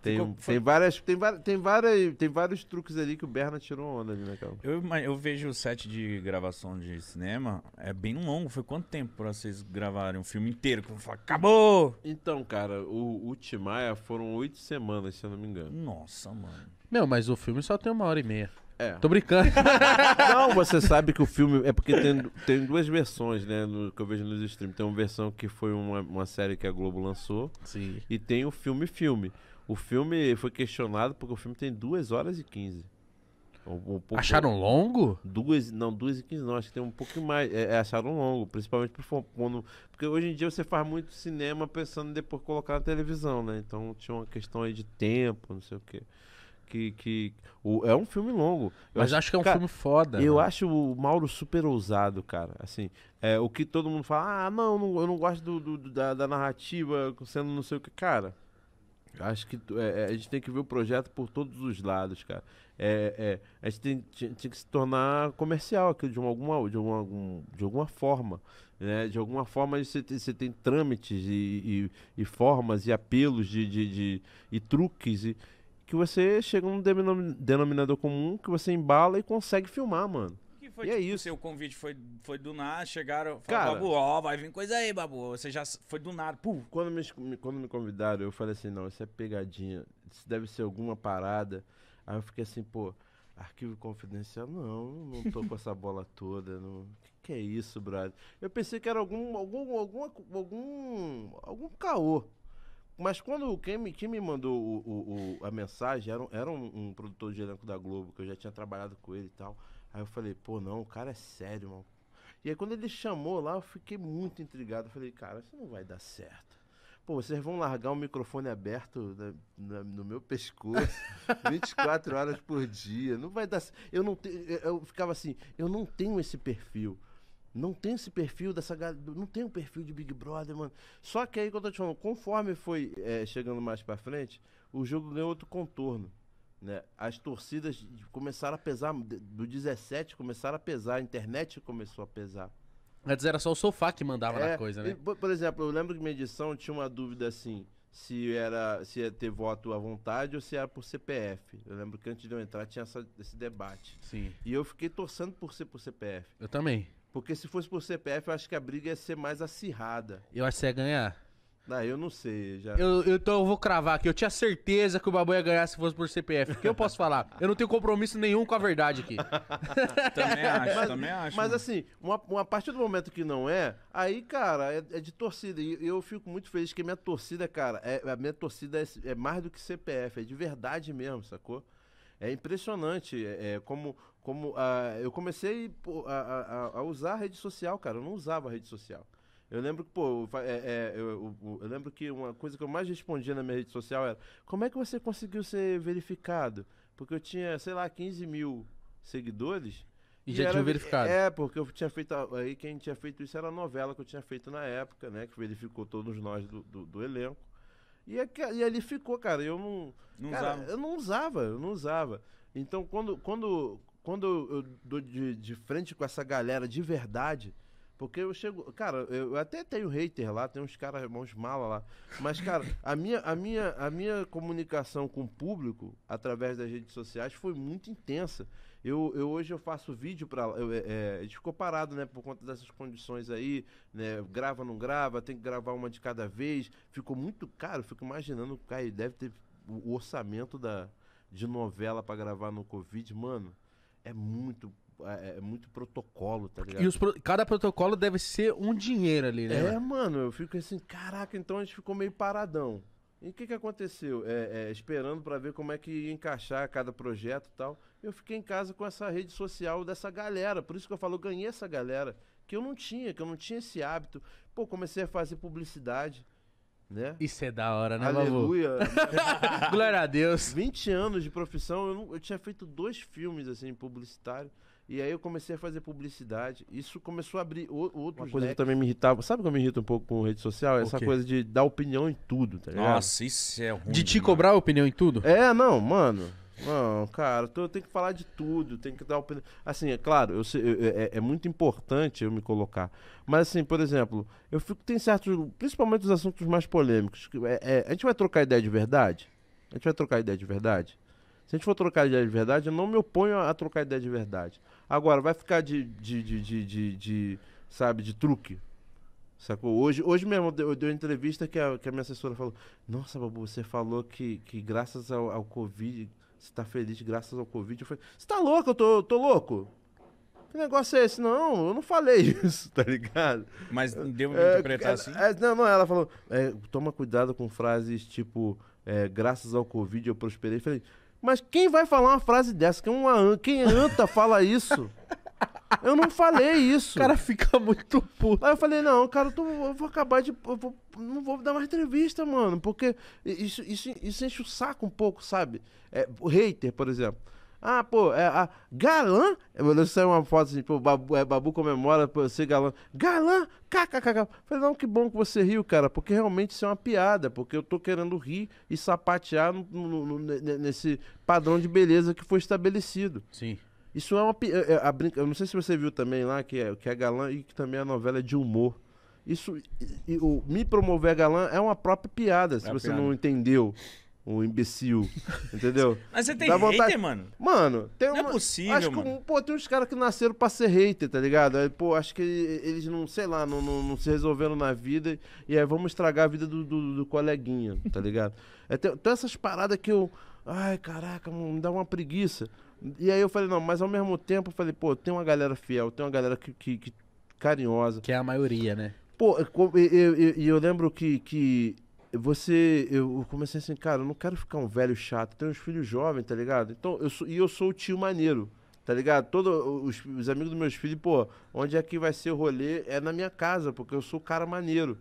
Tem, Ficou, foi... tem, várias, tem, tem, várias, tem vários truques ali que o Berna tirou onda ali, né, Eu, eu vejo o set de gravação de cinema, é bem longo. Foi quanto tempo pra vocês gravarem um filme inteiro? Que eu falo, acabou! Então, cara, o, o Timaya foram oito semanas, se eu não me engano. Nossa, mano. Meu, mas o filme só tem uma hora e meia. É. Tô brincando. Não, você sabe que o filme. É porque tem, tem duas versões, né? No, que eu vejo nos streams. Tem uma versão que foi uma, uma série que a Globo lançou. Sim. E tem o filme-filme. O filme foi questionado porque o filme tem 2 horas e 15. Um, um pouco, acharam longo? Duas, não, duas e quinze não, acho que tem um pouco mais. É, é, acharam longo, principalmente pro, quando. Porque hoje em dia você faz muito cinema pensando em depois colocar na televisão, né? Então tinha uma questão aí de tempo, não sei o quê que, que o, é um filme longo. Eu Mas acho, acho que é um cara, filme foda. Eu né? acho o Mauro super ousado, cara. Assim, é, o que todo mundo fala, ah, não, não eu não gosto do, do, da, da, narrativa sendo não sei o que. Cara, acho que é, é, a gente tem que ver o projeto por todos os lados, cara. É, é a gente tem, tem, tem, que se tornar comercial aqui de, alguma, de, alguma de alguma forma. Né? De alguma forma você tem, você tem trâmites e, e, e formas e apelos de, de, de e truques. E, que você chega num denominador comum que você embala e consegue filmar, mano. foi, e é tipo, é isso. Seu convite foi, foi do nada, chegaram, falaram, Babu, ó, vai vir coisa aí, Babu. Você já foi do nada, pum. Quando me, quando me convidaram, eu falei assim, não, isso é pegadinha, isso deve ser alguma parada. Aí eu fiquei assim, pô, arquivo confidencial, não, não tô com essa bola toda, não. Que, que é isso, brother? Eu pensei que era algum algum alguma, algum algum caô. Mas quando quem me, quem me mandou o, o, o a mensagem era, um, era um, um, produtor de elenco da Globo, que eu já tinha trabalhado com ele e tal. Aí eu falei, pô, não, o cara é sério, mano. E aí quando ele chamou lá, eu fiquei muito intrigado. Eu falei, cara, isso não vai dar certo. Pô, vocês vão largar o um microfone aberto na, na, no meu pescoço 24 horas por dia. Não vai dar. Eu não eu, eu ficava assim, eu não tenho esse perfil. Não tem esse perfil dessa Não tem o um perfil de Big Brother, mano. Só que aí que eu tô te falando, conforme foi é, chegando mais pra frente, o jogo ganhou outro contorno. Né? As torcidas começaram a pesar, do 17 começaram a pesar, a internet começou a pesar. Antes era só o sofá que mandava é, na coisa, né? Por exemplo, eu lembro que minha edição tinha uma dúvida assim, se era se ia ter voto à vontade ou se era por CPF. Eu lembro que antes de eu entrar tinha essa, esse debate. Sim. E eu fiquei torcendo por ser por CPF. Eu também. Porque se fosse por CPF, eu acho que a briga ia ser mais acirrada. Eu acho que ia ganhar. Não, eu não sei. Já... Eu, eu, então eu vou cravar aqui. Eu tinha certeza que o Babu ia ganhar se fosse por CPF. O que eu posso falar? Eu não tenho compromisso nenhum com a verdade aqui. também acho, mas, também acho. Mas assim, uma, uma, a partir do momento que não é, aí, cara, é, é de torcida. E eu fico muito feliz que a minha torcida, cara, é, a minha torcida é, é mais do que CPF, é de verdade mesmo, sacou? É impressionante é, é como como uh, eu comecei a, a, a, usar a rede social, cara. Eu não usava a rede social. Eu lembro que, pô, é, é, eu, eu, eu, lembro que uma coisa que eu mais respondia na minha rede social era como é que você conseguiu ser verificado? Porque eu tinha, sei lá, 15 mil seguidores. E, e já era, tinha verificado. É, porque eu tinha feito. Aí quem tinha feito isso era a novela que eu tinha feito na época, né? Que verificou todos nós do, do, do elenco. E, é e ali ficou, cara. Eu não. não cara, usava. Eu não usava, eu não usava. Então, quando, quando, quando eu, dou de, de, frente com essa galera de verdade, porque eu chego. Cara, eu até tenho hater lá, tem uns caras, irmãos mala lá. Mas, cara, a minha, a, minha, a minha comunicação com o público através das redes sociais foi muito intensa. Eu, eu hoje eu faço vídeo para é, é, a gente ficou parado, né, por conta dessas condições aí, né? Grava, não grava, tem que gravar uma de cada vez. Ficou muito caro, fico imaginando, cara, deve ter o orçamento da, de novela para gravar no Covid, mano é muito é, é, é, muito protocolo, tá ligado? E pro... cada protocolo deve ser um dinheiro ali, né? É, mano, eu fico assim, caraca, então a gente ficou meio paradão. E o que, que aconteceu? É, é, esperando para ver como é que ia encaixar cada projeto e tal. Eu fiquei em casa com essa rede social dessa galera. Por isso que eu falo, eu ganhei essa galera. Que eu não tinha, que eu não tinha esse hábito. Pô, comecei a fazer publicidade. Né? Isso é da hora, né, Aleluia. Glória a Deus. 20 anos de profissão, eu, não, eu tinha feito dois filmes, assim, publicitário. E aí eu comecei a fazer publicidade. Isso começou a abrir o, outros Uma coisa que também me irritava. Sabe que eu me irrito um pouco com rede social? Essa coisa de dar opinião em tudo, tá ligado? Nossa, isso é ruim. De te demais. Né? cobrar opinião em tudo? É, não, mano. Não, cara, eu tenho que falar de tudo, tem que dar opinião. Assim, é claro, eu, é, é, muito importante eu me colocar. Mas, assim, por exemplo, eu fico. Tem certos. Principalmente os assuntos mais polêmicos. Que, é, é, a gente vai trocar ideia de verdade? A gente vai trocar ideia de verdade? Se a gente for trocar ideia de verdade, eu não me oponho a, a trocar ideia de verdade. Agora, vai ficar de. de, de, de, de, de sabe, de truque. Sacou? Hoje, hoje mesmo eu dei, eu dei uma entrevista que a, que a minha assessora falou: Nossa, Babu, você falou que, que graças ao, ao Covid você tá feliz graças ao Covid? Eu falei, você tá louco? Eu tô, tô louco? Que negócio é esse? Não, eu não falei isso, tá ligado? Mas é, deu pra é, interpretar assim? É, não, não, ela falou, é, toma cuidado com frases tipo, é, graças ao Covid eu prosperei. Eu falei, mas quem vai falar uma frase dessa? Quem, uma, quem anta fala isso? Eu não falei isso. O cara fica muito puto. Aí eu falei, não, cara, eu, tô, eu vou acabar de. Eu vou, não vou dar mais entrevista, mano. Porque isso, isso, isso enche o saco um pouco, sabe? É, o hater, por exemplo. Ah, pô, é a galã. Eu saiu uma foto assim, pô, Babu, é, Babu comemora por ser galã. Galã, kkkk. Falei, não, que bom que você riu, cara, porque realmente isso é uma piada, porque eu tô querendo rir e sapatear no, no, no, nesse padrão de beleza que foi estabelecido. Sim. Isso é uma. É, é, a brinca, eu não sei se você viu também lá que é, que é galã e que também é novela de humor. Isso. E, e, o me promover galã é uma própria piada, se é você piada. não entendeu. O imbecil. Entendeu? Mas você tem Dá vontade... hater, mano? Mano, tem não é uma... é possível, acho que, pô, tem uns caras que nasceram pra ser hater, tá ligado? Aí, pô, acho que eles não, sei lá, não, não, não se resolveram na vida. E aí vamos estragar a vida do, do, do coleguinha, tá ligado? É, tem, tem essas paradas que eu. Ai, caraca, me dá uma preguiça. E aí eu falei, não, mas ao mesmo tempo eu falei, pô, tem uma galera fiel, tem uma galera que, que, que carinhosa. Que é a maioria, né? Pô, é e eu, eu, eu, lembro que, que você. Eu comecei assim, cara, eu não quero ficar um velho chato. Tenho uns filhos jovens, tá ligado? Então, eu sou, e eu sou o tio maneiro, tá ligado? Todos os, os, amigos dos meus filhos, pô, onde é que vai ser o rolê? É na minha casa, porque eu sou o cara maneiro.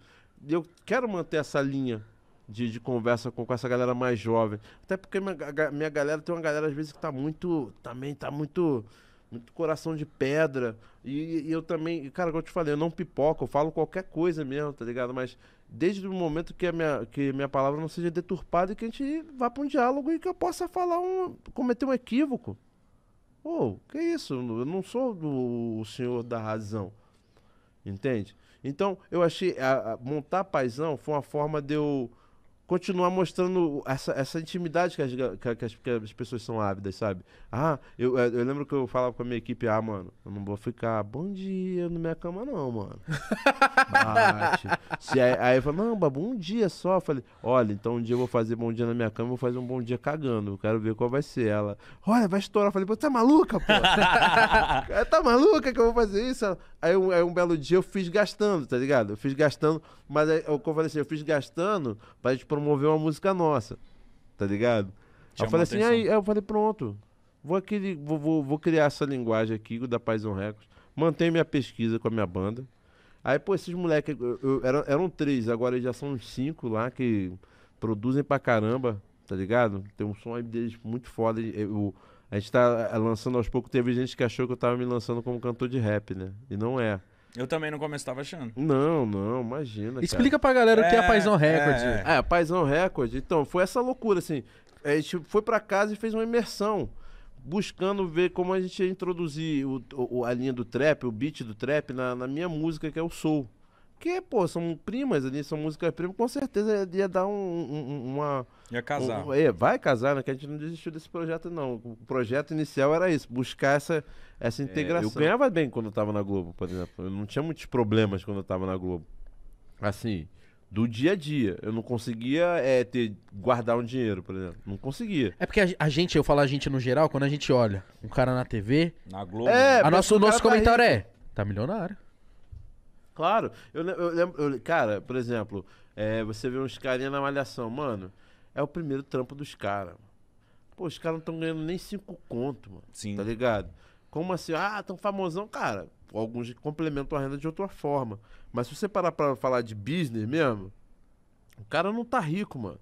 Eu quero manter essa linha, de, de conversa com, com, essa galera mais jovem. Até porque minha, minha galera tem uma galera, às vezes, que tá muito. Também tá muito. Muito coração de pedra. E, e eu também, cara, como eu te falei, eu não pipoco, eu falo qualquer coisa mesmo, tá ligado? Mas desde o momento que a minha, que minha palavra não seja deturpada e que a gente vá para um diálogo e que eu possa falar um. cometer um equívoco. Pô, oh, que isso? Eu não sou do, o senhor da razão. Entende? Então, eu achei. A, a montar paisão foi uma forma de eu continuar mostrando essa, essa intimidade que as, que, as, que as pessoas são ávidas, sabe? Ah, eu, é, eu lembro que eu falava com a minha equipe, ah, mano, eu não vou ficar bom dia na minha cama, não, mano. Bate. Se, aí, é, aí eu falei, não, babu, um dia só. Eu falei, olha, então um dia eu vou fazer bom dia na minha cama, vou fazer um bom dia cagando. Eu quero ver qual vai ser ela. Olha, vai estourar. Eu falei, pô, tá maluca, pô? É, tá maluca que eu vou fazer isso? Ela, Aí um, aí um belo dia eu fiz gastando, tá ligado? Eu fiz gastando, mas aí, eu, como eu falei assim, eu fiz gastando pra gente promover uma música nossa, tá ligado? Aí eu falei assim, aí, aí, eu falei, pronto, vou, vou, vou, vou criar essa linguagem aqui da Paison Records, mantenho minha pesquisa com a minha banda. Aí, pô, esses moleques, eram, eram três, agora já são cinco lá que produzem pra caramba, tá ligado? Tem um som aí deles muito foda. Eu, a gente tá eh, lançando aos poucos. Teve gente que achou que eu tava me lançando como cantor de rap, né? E não é. Eu também no começo tava achando. Não, não, imagina. Explica cara. pra galera é, o que é a é, Paisão é. Record. É, é. é, Paisão Record. Então, foi essa loucura, assim. A gente foi pra casa e fez uma imersão buscando ver como a gente ia introduzir o, o, a linha do trap, o beat do trap na, na, minha música, que é o soul. Porque, pô, são primas ali, são músicas primas, com certeza ia, dar um, um, uma. Ia casar. Um, é, vai casar, né? Que a gente não desistiu desse projeto, não. O projeto inicial era isso, buscar essa, essa integração. É, eu ganhava bem quando eu tava na Globo, por exemplo. Eu não tinha muitos problemas quando eu tava na Globo. Assim, do dia a dia. Eu não conseguia é, ter, guardar um dinheiro, por exemplo. Não conseguia. É porque a, a, gente, eu falo a gente no geral, quando a gente olha um cara na TV. Na Globo. É, a nosso, o nosso tá comentário tá é: tá milionário. Claro. Eu, eu, eu cara, por exemplo, é, você vê uns carinha na malhação, mano. É o primeiro trampo dos caras. Pô, os caras não estão ganhando nem cinco conto, mano. Tá Sim. Tá ligado? Como assim? Ah, tão famosão, cara. Alguns complementam a renda de outra forma. Mas se você parar pra falar de business mesmo, o cara não tá rico, mano.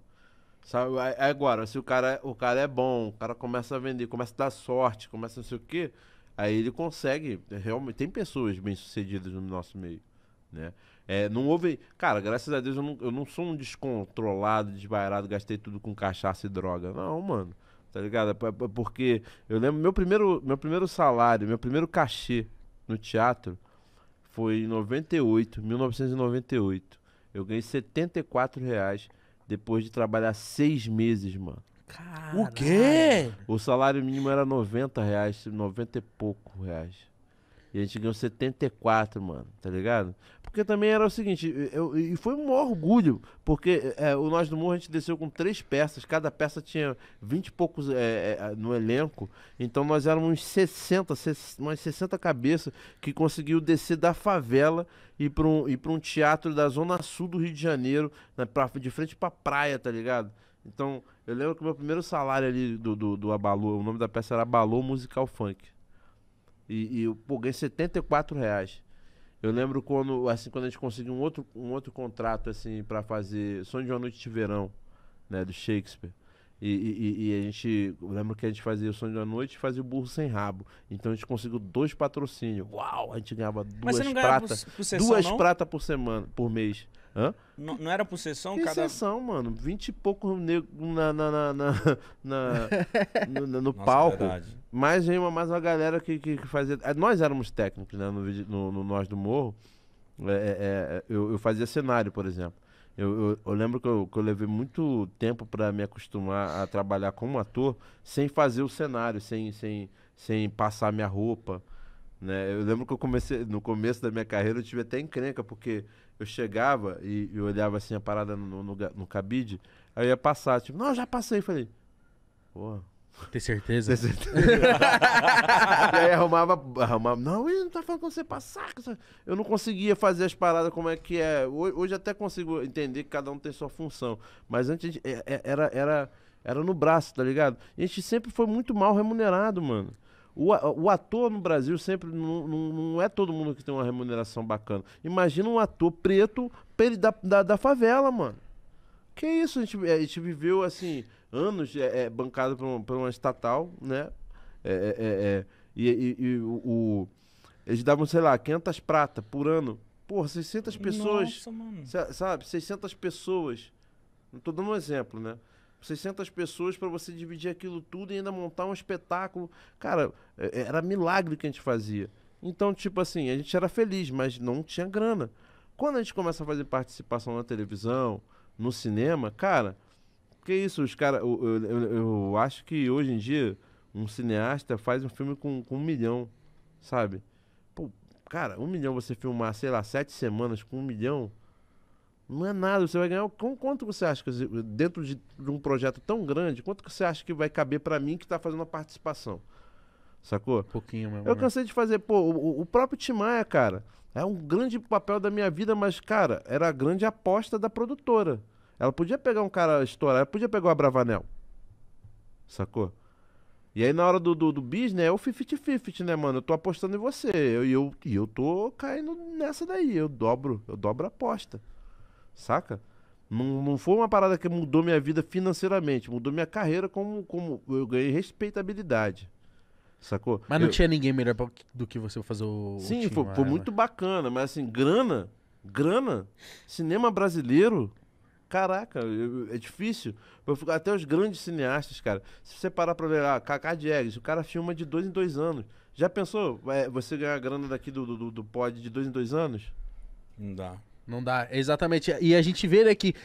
Sabe? Agora, se o cara, o cara é bom, o cara começa a vender, começa a dar sorte, começa a não sei o quê, aí ele consegue. É, Realmente, tem pessoas bem-sucedidas no nosso meio né? É, não houve. Cara, graças a Deus eu não, eu não sou um descontrolado, desvairado, gastei tudo com cachaça e droga. Não, mano. Tá ligado? É, é, é porque eu lembro meu primeiro, meu primeiro salário, meu primeiro cachê no teatro foi em 98, 1998. Eu ganhei 74 reais depois de trabalhar seis meses, mano. Caralho. O quê? O salário mínimo era 90 reais, 90 e pouco reais. E a gente ganhou 74, mano, tá ligado? Porque também era o seguinte, eu, e foi um orgulho, porque é, o Nós do Morro a gente desceu com três peças, cada peça tinha 20 e poucos é, é, no elenco, então nós éramos 60, 60 umas 60 cabeças que conseguiu descer da favela e para um, um teatro da zona sul do Rio de Janeiro, na, né, pra, de frente a praia, tá ligado? Então, eu lembro que o meu primeiro salário ali do, do, do Abalô, o nome da peça era Abalô Musical Funk. E, e eu paguei 74 reais. Eu lembro quando, assim, quando a gente conseguiu um outro, um outro contrato, assim, para fazer Sonho de uma Noite de Verão, né, do Shakespeare. E, e, e, a gente, eu lembro que a gente fazia o Sonho da Noite e fazia o Burro Sem Rabo. Então a gente conseguiu dois patrocínios. Uau, a gente ganhava duas pratas. Duas pratas por semana, por mês. Hã? Não, não era por sessão? Que cada... sessão, mano. Vinte e pouco negro na, na, na, na, na no, no Nossa, é palco. Verdade mais uma, mais uma galera que, que, que, fazia. Eh, nós éramos técnicos, né? No, no, no Nós do Morro. É, é, é, eu, eu, fazia cenário, por exemplo. Eu, eu, eu lembro que eu, que eu, levei muito tempo para me acostumar a trabalhar como ator sem fazer o cenário, sem, sem, sem passar minha roupa. Né? Eu lembro que eu comecei, no começo da minha carreira, eu tive até encrenca, porque eu chegava e, olhava assim a parada no, no, no, cabide, aí eu ia passar, tipo, não, já passei. Falei, porra tem certeza? Tem certeza. e aí arrumava, arrumava. Não, ele não tá falando com você é passar. Eu não conseguia fazer as paradas como é que é. Hoje, até consigo entender que cada um tem sua função. Mas antes é, é, era, era, era no braço, tá ligado? E a gente sempre foi muito mal remunerado, mano. O, o ator no Brasil sempre não, não, não, é todo mundo que tem uma remuneração bacana. Imagina um ator preto da, da, da favela, mano. Que isso, a gente, a gente viveu assim anos é, é bancado por, um, por uma estatal, né? É, é, é, é. e, e, e o, o, eles davam, sei lá, 500 prata por ano. Porra, 600 pessoas. Nossa, sabe? 600 pessoas. Não tô dando um exemplo, né? 600 pessoas para você dividir aquilo tudo e ainda montar um espetáculo. Cara, é, era milagre que a gente fazia. Então, tipo assim, a gente era feliz, mas não tinha grana. Quando a gente começa a fazer participação na televisão, no cinema, cara, que é isso, os caras. Eu, eu, eu, acho que hoje em dia, um cineasta faz um filme com, com um milhão, sabe? Pô, cara, um milhão você filmar, sei lá, sete semanas com um milhão. Não é nada, você vai ganhar. Quanto você acha que dentro de, de um projeto tão grande, quanto que você acha que vai caber para mim que tá fazendo a participação? Sacou? Um pouquinho meu. Eu né? cansei de fazer, pô, o, o próprio Timaya, cara, é um grande papel da minha vida, mas, cara, era a grande aposta da produtora. Ela podia pegar um cara estourar, ela podia pegar o Abravanel. Sacou? E aí na hora do, do, do bis, né, é o 50-50, né, mano? Eu tô apostando em você. E eu, eu, eu tô caindo nessa daí. Eu dobro, eu dobro a aposta. Saca? Não, não foi uma parada que mudou minha vida financeiramente, mudou minha carreira como, como eu ganhei respeitabilidade. Sacou? Mas não eu, tinha ninguém melhor pra, do que você fazer o. Sim, o time, foi, foi né, muito bacana, mas assim, grana, grana, cinema brasileiro Caraca, é difícil. até os grandes cineastas, cara. Se você parar pra ver, ah, Cacá Diegues, o cara filma de dois em dois anos. Já pensou é, você ganhar a grana daqui do, do, do pod de dois em dois anos? Não dá. Não dá, exatamente. E a gente vê né, que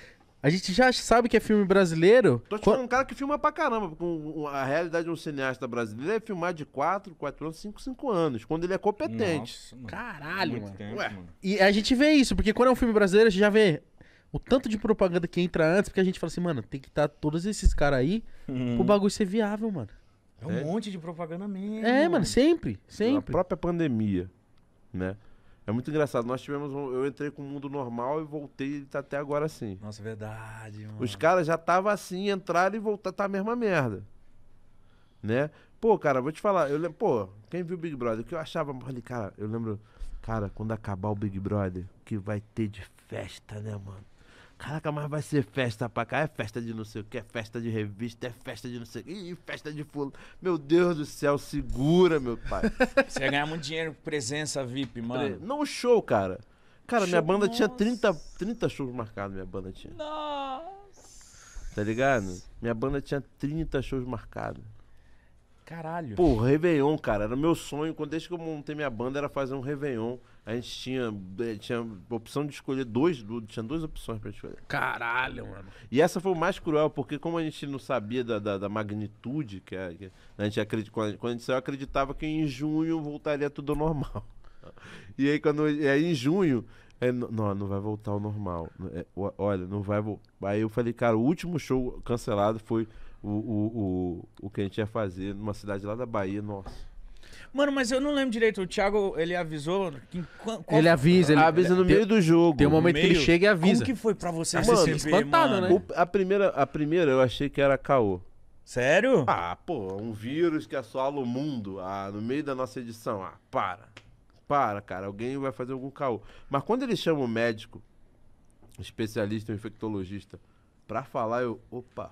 a gente já sabe que é filme brasileiro. Tô te falando, um cara que filma pra caramba. Com a realidade de um cineasta brasileiro é filmar de 4, 4 anos, 5, 5 anos, quando ele é competente. Nossa, mano. Caralho, Muito mano. Tempo, mano. E a gente vê isso, porque quando é um filme brasileiro, a gente já vê o tanto de propaganda que entra antes, porque a gente fala assim, mano, tem que estar tá todos esses caras aí hum. pro uhum. bagulho ser viável, mano. É um é. monte de propaganda mesmo. É, mano, sempre, sempre. A própria pandemia, né? É muito engraçado. Nós tivemos. Um, eu entrei com o mundo normal e voltei e tá até agora assim. Nossa, verdade, mano. Os caras já tava assim, entraram e voltaram, tá a mesma merda. Né? Pô, cara, vou te falar. Eu lembro. Pô, quem viu o Big Brother? O que eu achava. mano cara, eu lembro. Cara, quando acabar o Big Brother, o que vai ter de festa, né, mano? Caraca, mas vai ser festa pra cá, é festa de não sei o que, é festa de revista, é festa de não sei o que, Ih, festa de fulano. Meu Deus do céu, segura, meu pai. Você ia ganhar muito dinheiro com presença VIP, mano. Não, show, cara. Cara, show, minha banda nossa. tinha 30, 30 shows marcados, minha banda tinha. Nossa. Tá ligado? Minha banda tinha 30 shows marcados. Caralho. Pô, Réveillon, cara, era o meu sonho. Quando desde que eu montei minha banda era fazer um Réveillon. A gente tinha, é, tinha opção de escolher dois, tinha duas opções pra escolher. Caralho, mano. E essa foi o mais cruel, porque como a gente não sabia da, da, da magnitude que a, é, que a gente acreditava, quando a gente saiu, acreditava que em junho voltaria tudo ao normal. E aí, quando, e aí em junho, é, não, não vai voltar ao normal. É, olha, não vai voltar. Aí eu falei, cara, o último show cancelado foi o, o, o, o que a gente ia fazer numa cidade lá da Bahia, nossa. Mano, mas eu não lembro direito. O Thiago, ele avisou. Que, qual... Ele avisa, ele avisa no ele... meio do jogo. Tem um momento meio... que ele chega e avisa. Como que foi pra você mano, receber, espantado, mano? né? a, primeira, a primeira eu achei que era caô. Sério? Ah, pô, um vírus que assola o mundo. Ah, no meio da nossa edição. Ah, para. Para, cara. Alguém vai fazer algum caô. Mas quando ele chama o médico, especialista, o infectologista, pra falar, eu. Opa.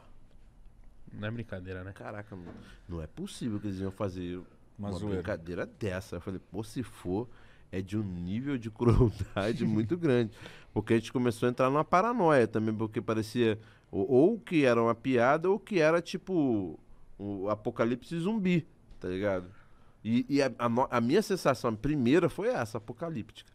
Não é brincadeira, né? Caraca, mano. Não é possível que eles iam fazer uma, uma brincadeira dessa. Eu falei, pô, se for, é de um nível de crueldade muito grande. Porque a gente começou a entrar numa paranoia também, porque parecia ou, ou que era uma piada ou que era tipo o apocalipse zumbi, tá ligado? E, e a, a, a, minha sensação a primeira foi essa, apocalíptica.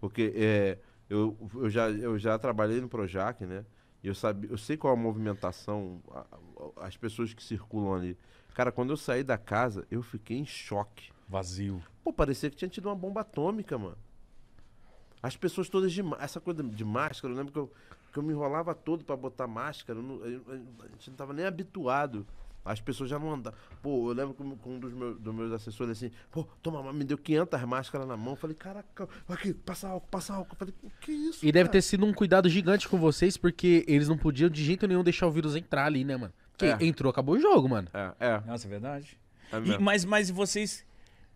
Porque é, eu, eu, já, eu já trabalhei no Projac, né? Eu, sabe, eu sei qual a movimentação, a, a, as pessoas que circulam ali. Cara, quando eu saí da casa, eu fiquei em choque. Vazio. Pô, parecia que tinha tido uma bomba atômica, mano. As pessoas todas de essa coisa de máscara, eu lembro que eu, que eu me enrolava todo para botar máscara, eu não, eu, a gente não tava nem habituado. As pessoas já não andam. Pô, eu lembro com um dos meus, dos meus assessores assim, pô, toma, me deu 500 máscaras na mão. Falei, caraca, aqui, passa álcool, passa álcool. Falei, o que é isso? E cara? deve ter sido um cuidado gigante com vocês, porque eles não podiam de jeito nenhum deixar o vírus entrar ali, né, mano? Porque é. entrou, acabou o jogo, mano. É, é. Nossa, é verdade. É e, mas, mas vocês.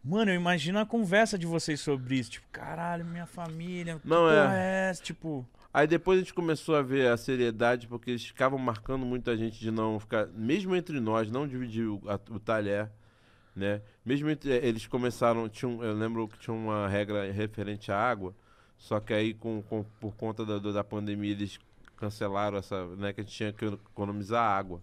Mano, eu imagino a conversa de vocês sobre isso. Tipo, caralho, minha família. Não é. é. Tipo. Aí depois a gente começou a ver a seriedade, porque eles ficavam marcando muita gente de não ficar, mesmo entre nós, não dividir o, a, o talher, né? Mesmo entre, eh, eles começaram, tinham, eu lembro que tinha uma regra referente à água, só que aí com, com por conta da, da pandemia eles cancelaram essa, né, que a gente tinha que economizar água.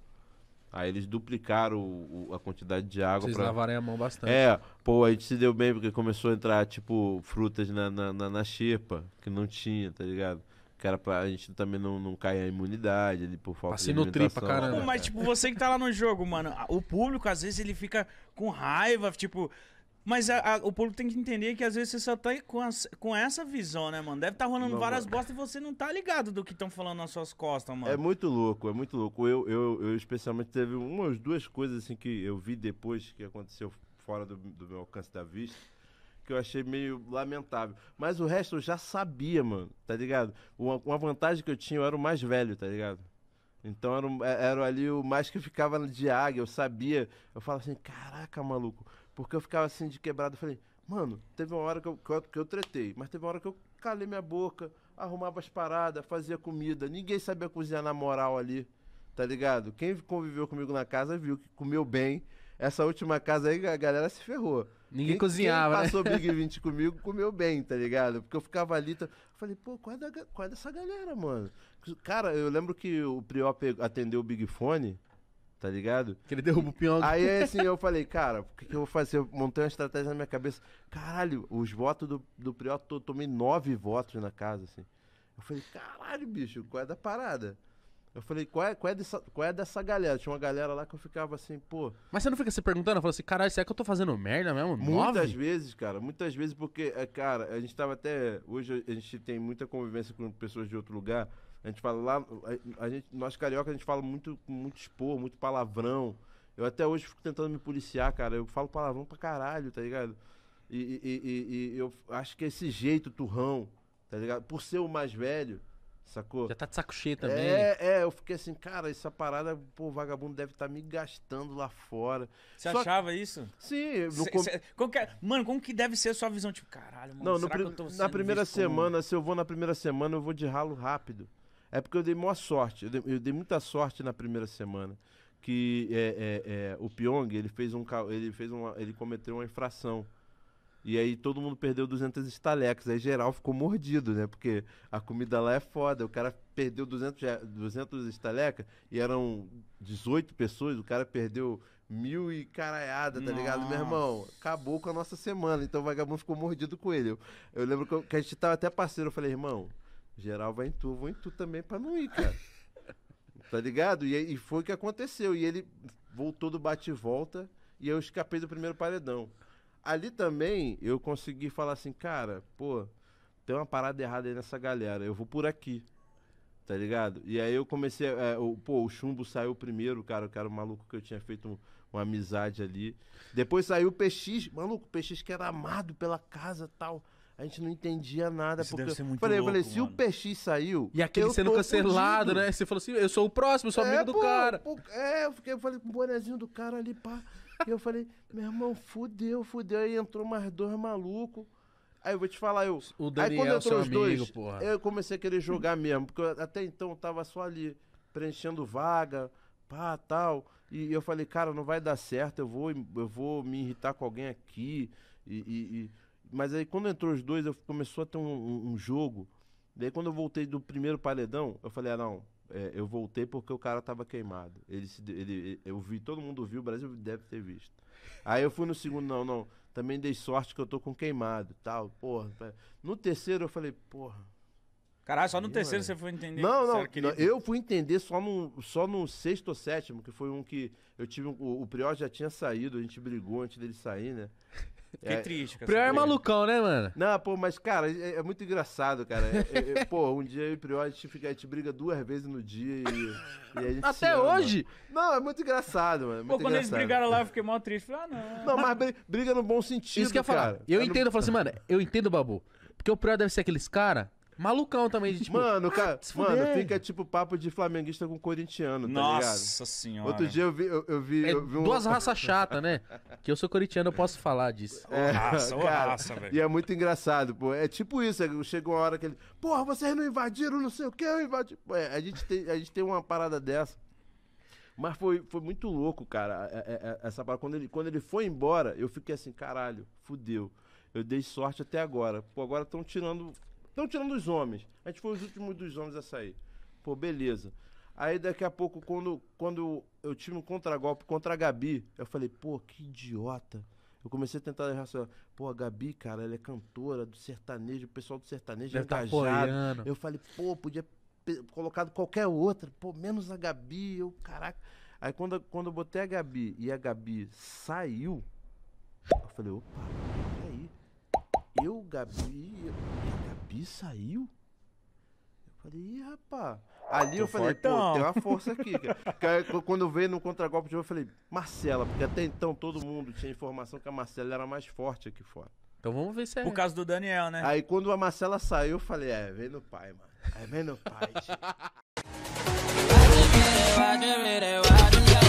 Aí eles duplicaram o, o, a quantidade de água. Vocês pra... lavarem a mão bastante. É, pô, a gente se deu bem porque começou a entrar, tipo, frutas na, na, na, na xepa, que não tinha, tá ligado? Que era pra a gente também não, não cair a imunidade ali por falta Passei de no tripa, caramba. mas, tipo, você que tá lá no jogo, mano, o público às vezes ele fica com raiva, tipo. Mas a, a, o público tem que entender que às vezes você só tá com, as, com essa visão, né, mano? Deve estar tá rolando não, várias mano. bostas e você não tá ligado do que estão falando nas suas costas, mano. É muito louco, é muito louco. Eu, eu, eu especialmente, teve umas duas coisas assim que eu vi depois que aconteceu fora do, do meu alcance da vista que eu achei meio lamentável. Mas o resto eu já sabia, mano, tá ligado? Uma, uma vantagem que eu tinha, eu era o mais velho, tá ligado? Então era, é, era ali o mais que ficava de águia, eu sabia. Eu falava assim, caraca, maluco. Porque eu ficava assim de quebrado, eu falei, mano, teve uma hora que eu, que eu, que eu tretei, mas teve uma hora que eu calei minha boca, arrumava as paradas, fazia comida. Ninguém sabia cozinhar na moral ali, tá ligado? Quem conviveu comigo na casa viu que comeu bem. Essa última casa aí a galera se ferrou. Ninguém quem, cozinhava. Quem né? passou né? Big 20 comigo comeu bem, tá ligado? Porque eu ficava ali. Tá... Falei, pô, qual é, da, qual é dessa galera, mano? Cara, eu lembro que o Prió atendeu o Big Fone, tá ligado? Que ele derruba o pião. Aí assim, eu falei, cara, o que, que, eu vou fazer? Eu montei uma estratégia na minha cabeça. Caralho, os votos do, do Prió, eu tomei nove votos na casa, assim. Eu falei, caralho, bicho, qual é da parada? Eu falei, qual é, qual, é dessa, qual é dessa galera? Tinha uma galera lá que eu ficava assim, pô. Mas você não fica se perguntando? Eu falo assim, caralho, será que eu tô fazendo merda mesmo? Muitas Nove? vezes, cara. Muitas vezes, porque, é, cara, a gente tava até. Hoje a gente tem muita convivência com pessoas de outro lugar. A gente fala lá. A, gente, nós carioca, a gente fala muito, muito expor, muito palavrão. Eu até hoje fico tentando me policiar, cara. Eu falo palavrão pra caralho, tá ligado? E, e, e, e eu acho que é esse jeito turrão, tá ligado? Por ser o mais velho Sacou? Já tá de saco cheio também. É, é, eu fiquei assim, cara, essa parada, pô, o vagabundo deve estar tá me gastando lá fora. Você Só... achava isso? Sim. Cê, com... cê, como que... É? Mano, como que deve ser a sua visão? Tipo, caralho, mano, Não, pr... na primeira semana, como... se eu vou na primeira semana, eu vou de ralo rápido. É porque eu dei maior sorte, eu dei, eu dei muita sorte na primeira semana. Que é, é, é, o Pyong, ele fez um. Ele, fez uma, ele cometeu uma infração e aí todo mundo perdeu 200 estalecas. Aí geral ficou mordido, né? Porque a comida lá é foda. O cara perdeu 200, 200 estalecas e eram 18 pessoas. O cara perdeu mil e caraiada, tá nossa. ligado? Meu irmão, acabou com a nossa semana. Então o vagabundo ficou mordido com ele. Eu, eu lembro que, eu, que, a gente tava até parceiro. Eu falei, irmão, geral vai em tu, vou em tu também pra não ir, cara. tá ligado? E, e foi o que aconteceu. E ele voltou do bate-volta e eu escapei do primeiro paredão. Ali também eu consegui falar assim, cara, pô, tem uma parada errada aí nessa galera, eu vou por aqui. Tá ligado? E aí eu comecei. É, o, pô, o chumbo saiu primeiro, cara. O cara o maluco que eu tinha feito um, uma amizade ali. Depois saiu o PX, maluco, o PX que era amado pela casa tal. A gente não entendia nada. Isso porque... deve ser muito falei, louco, falei, se o PX saiu. E aquele sendo cancelado, né? Você falou assim, eu sou o próximo, eu sou é, amigo do cara. Pô, é, eu, fiquei, eu falei com o bonezinho do cara ali, pá. E eu falei, meu irmão, fudeu, fudeu. Aí entrou mais dois malucos. Aí eu vou te falar, eu. O Daniel, aí quando é entrou os amigo, dois, porra. eu comecei a querer jogar mesmo, porque eu, até então eu tava só ali, preenchendo vaga, pá, tal. E eu falei, cara, não vai dar certo, eu vou, eu vou me irritar com alguém aqui. E, e, e... Mas aí quando entrou os dois, eu começou a ter um, um, um jogo. Daí quando eu voltei do primeiro paredão, eu falei, ah, não, é, eu voltei porque o cara tava queimado. Ele, se, ele, eu vi, todo mundo viu, o Brasil deve ter visto. Aí eu fui no segundo, não, não. Também dei sorte que eu tô com queimado tal. Porra. No terceiro eu falei, porra. Caralho, só no aí, terceiro mano. você foi entender. Não, não, não, eu fui entender só no, só no sexto ou sétimo, que foi um que eu tive. Um, o, o Prior já tinha saído, a gente brigou antes dele sair, né? Fiquei é, triste. O Prior é malucão, né, mano? Não, pô, mas, cara, é, é muito engraçado, cara. É, é, é, pô, um dia eu e o Prior, a gente, fica, a gente briga duas vezes no dia e, e a gente Até hoje? Não, é muito engraçado, mano. É muito pô, quando engraçado. eles brigaram lá, eu fiquei mal triste. Falei, ah, não. Não, mas briga no bom sentido, Isso que eu ia falar. Eu entendo, eu falo assim, mano, eu entendo, Babu. Porque o Prior deve ser aqueles cara Malucão também, de, tipo, Mano, cara, ah, mano, fica tipo papo de flamenguista com corintiano, tá Nossa ligado? senhora. Outro dia eu vi. Eu, eu vi, é, eu vi um... Duas raças chatas, né? Que eu sou corintiano, eu posso falar disso. É, raça, cara, raça, velho. E é muito engraçado, pô. É tipo isso, é, chega uma hora que ele. Porra, vocês não invadiram, não sei o que, eu invadi. Pô, é, a, gente tem, a gente tem uma parada dessa. Mas foi, foi muito louco, cara, é, é, é, essa parada. Quando ele, quando ele foi embora, eu fiquei assim, caralho, fudeu. Eu dei sorte até agora. Pô, agora estão tirando então, tirando os homens. A gente foi os últimos dos homens a sair. Pô, beleza. Aí daqui a pouco, quando, quando eu tive um contragolpe contra a Gabi, eu falei, pô, que idiota. Eu comecei a tentar raciocinar. Pô, a Gabi, cara, ela é cantora do sertanejo, o pessoal do sertanejo Deve é tá eu falei, pô, podia ter colocado qualquer outra, pô, menos a Gabi, eu, caraca. Aí quando, quando eu botei a Gabi e a Gabi saiu, eu falei, opa, aí Eu, Gabi, eu subi, saiu. Eu falei, ih, rapaz. Ali Tô eu falei, fortão. pô, tem uma força aqui. Quando veio no contra-golpe de eu falei, Marcela, porque até então todo mundo tinha informação que a Marcela era mais forte aqui fora. Então vamos ver se é. Por causa do Daniel, né? Aí quando a Marcela saiu, eu falei, é, vem no pai, mano. É, vem no pai, tio.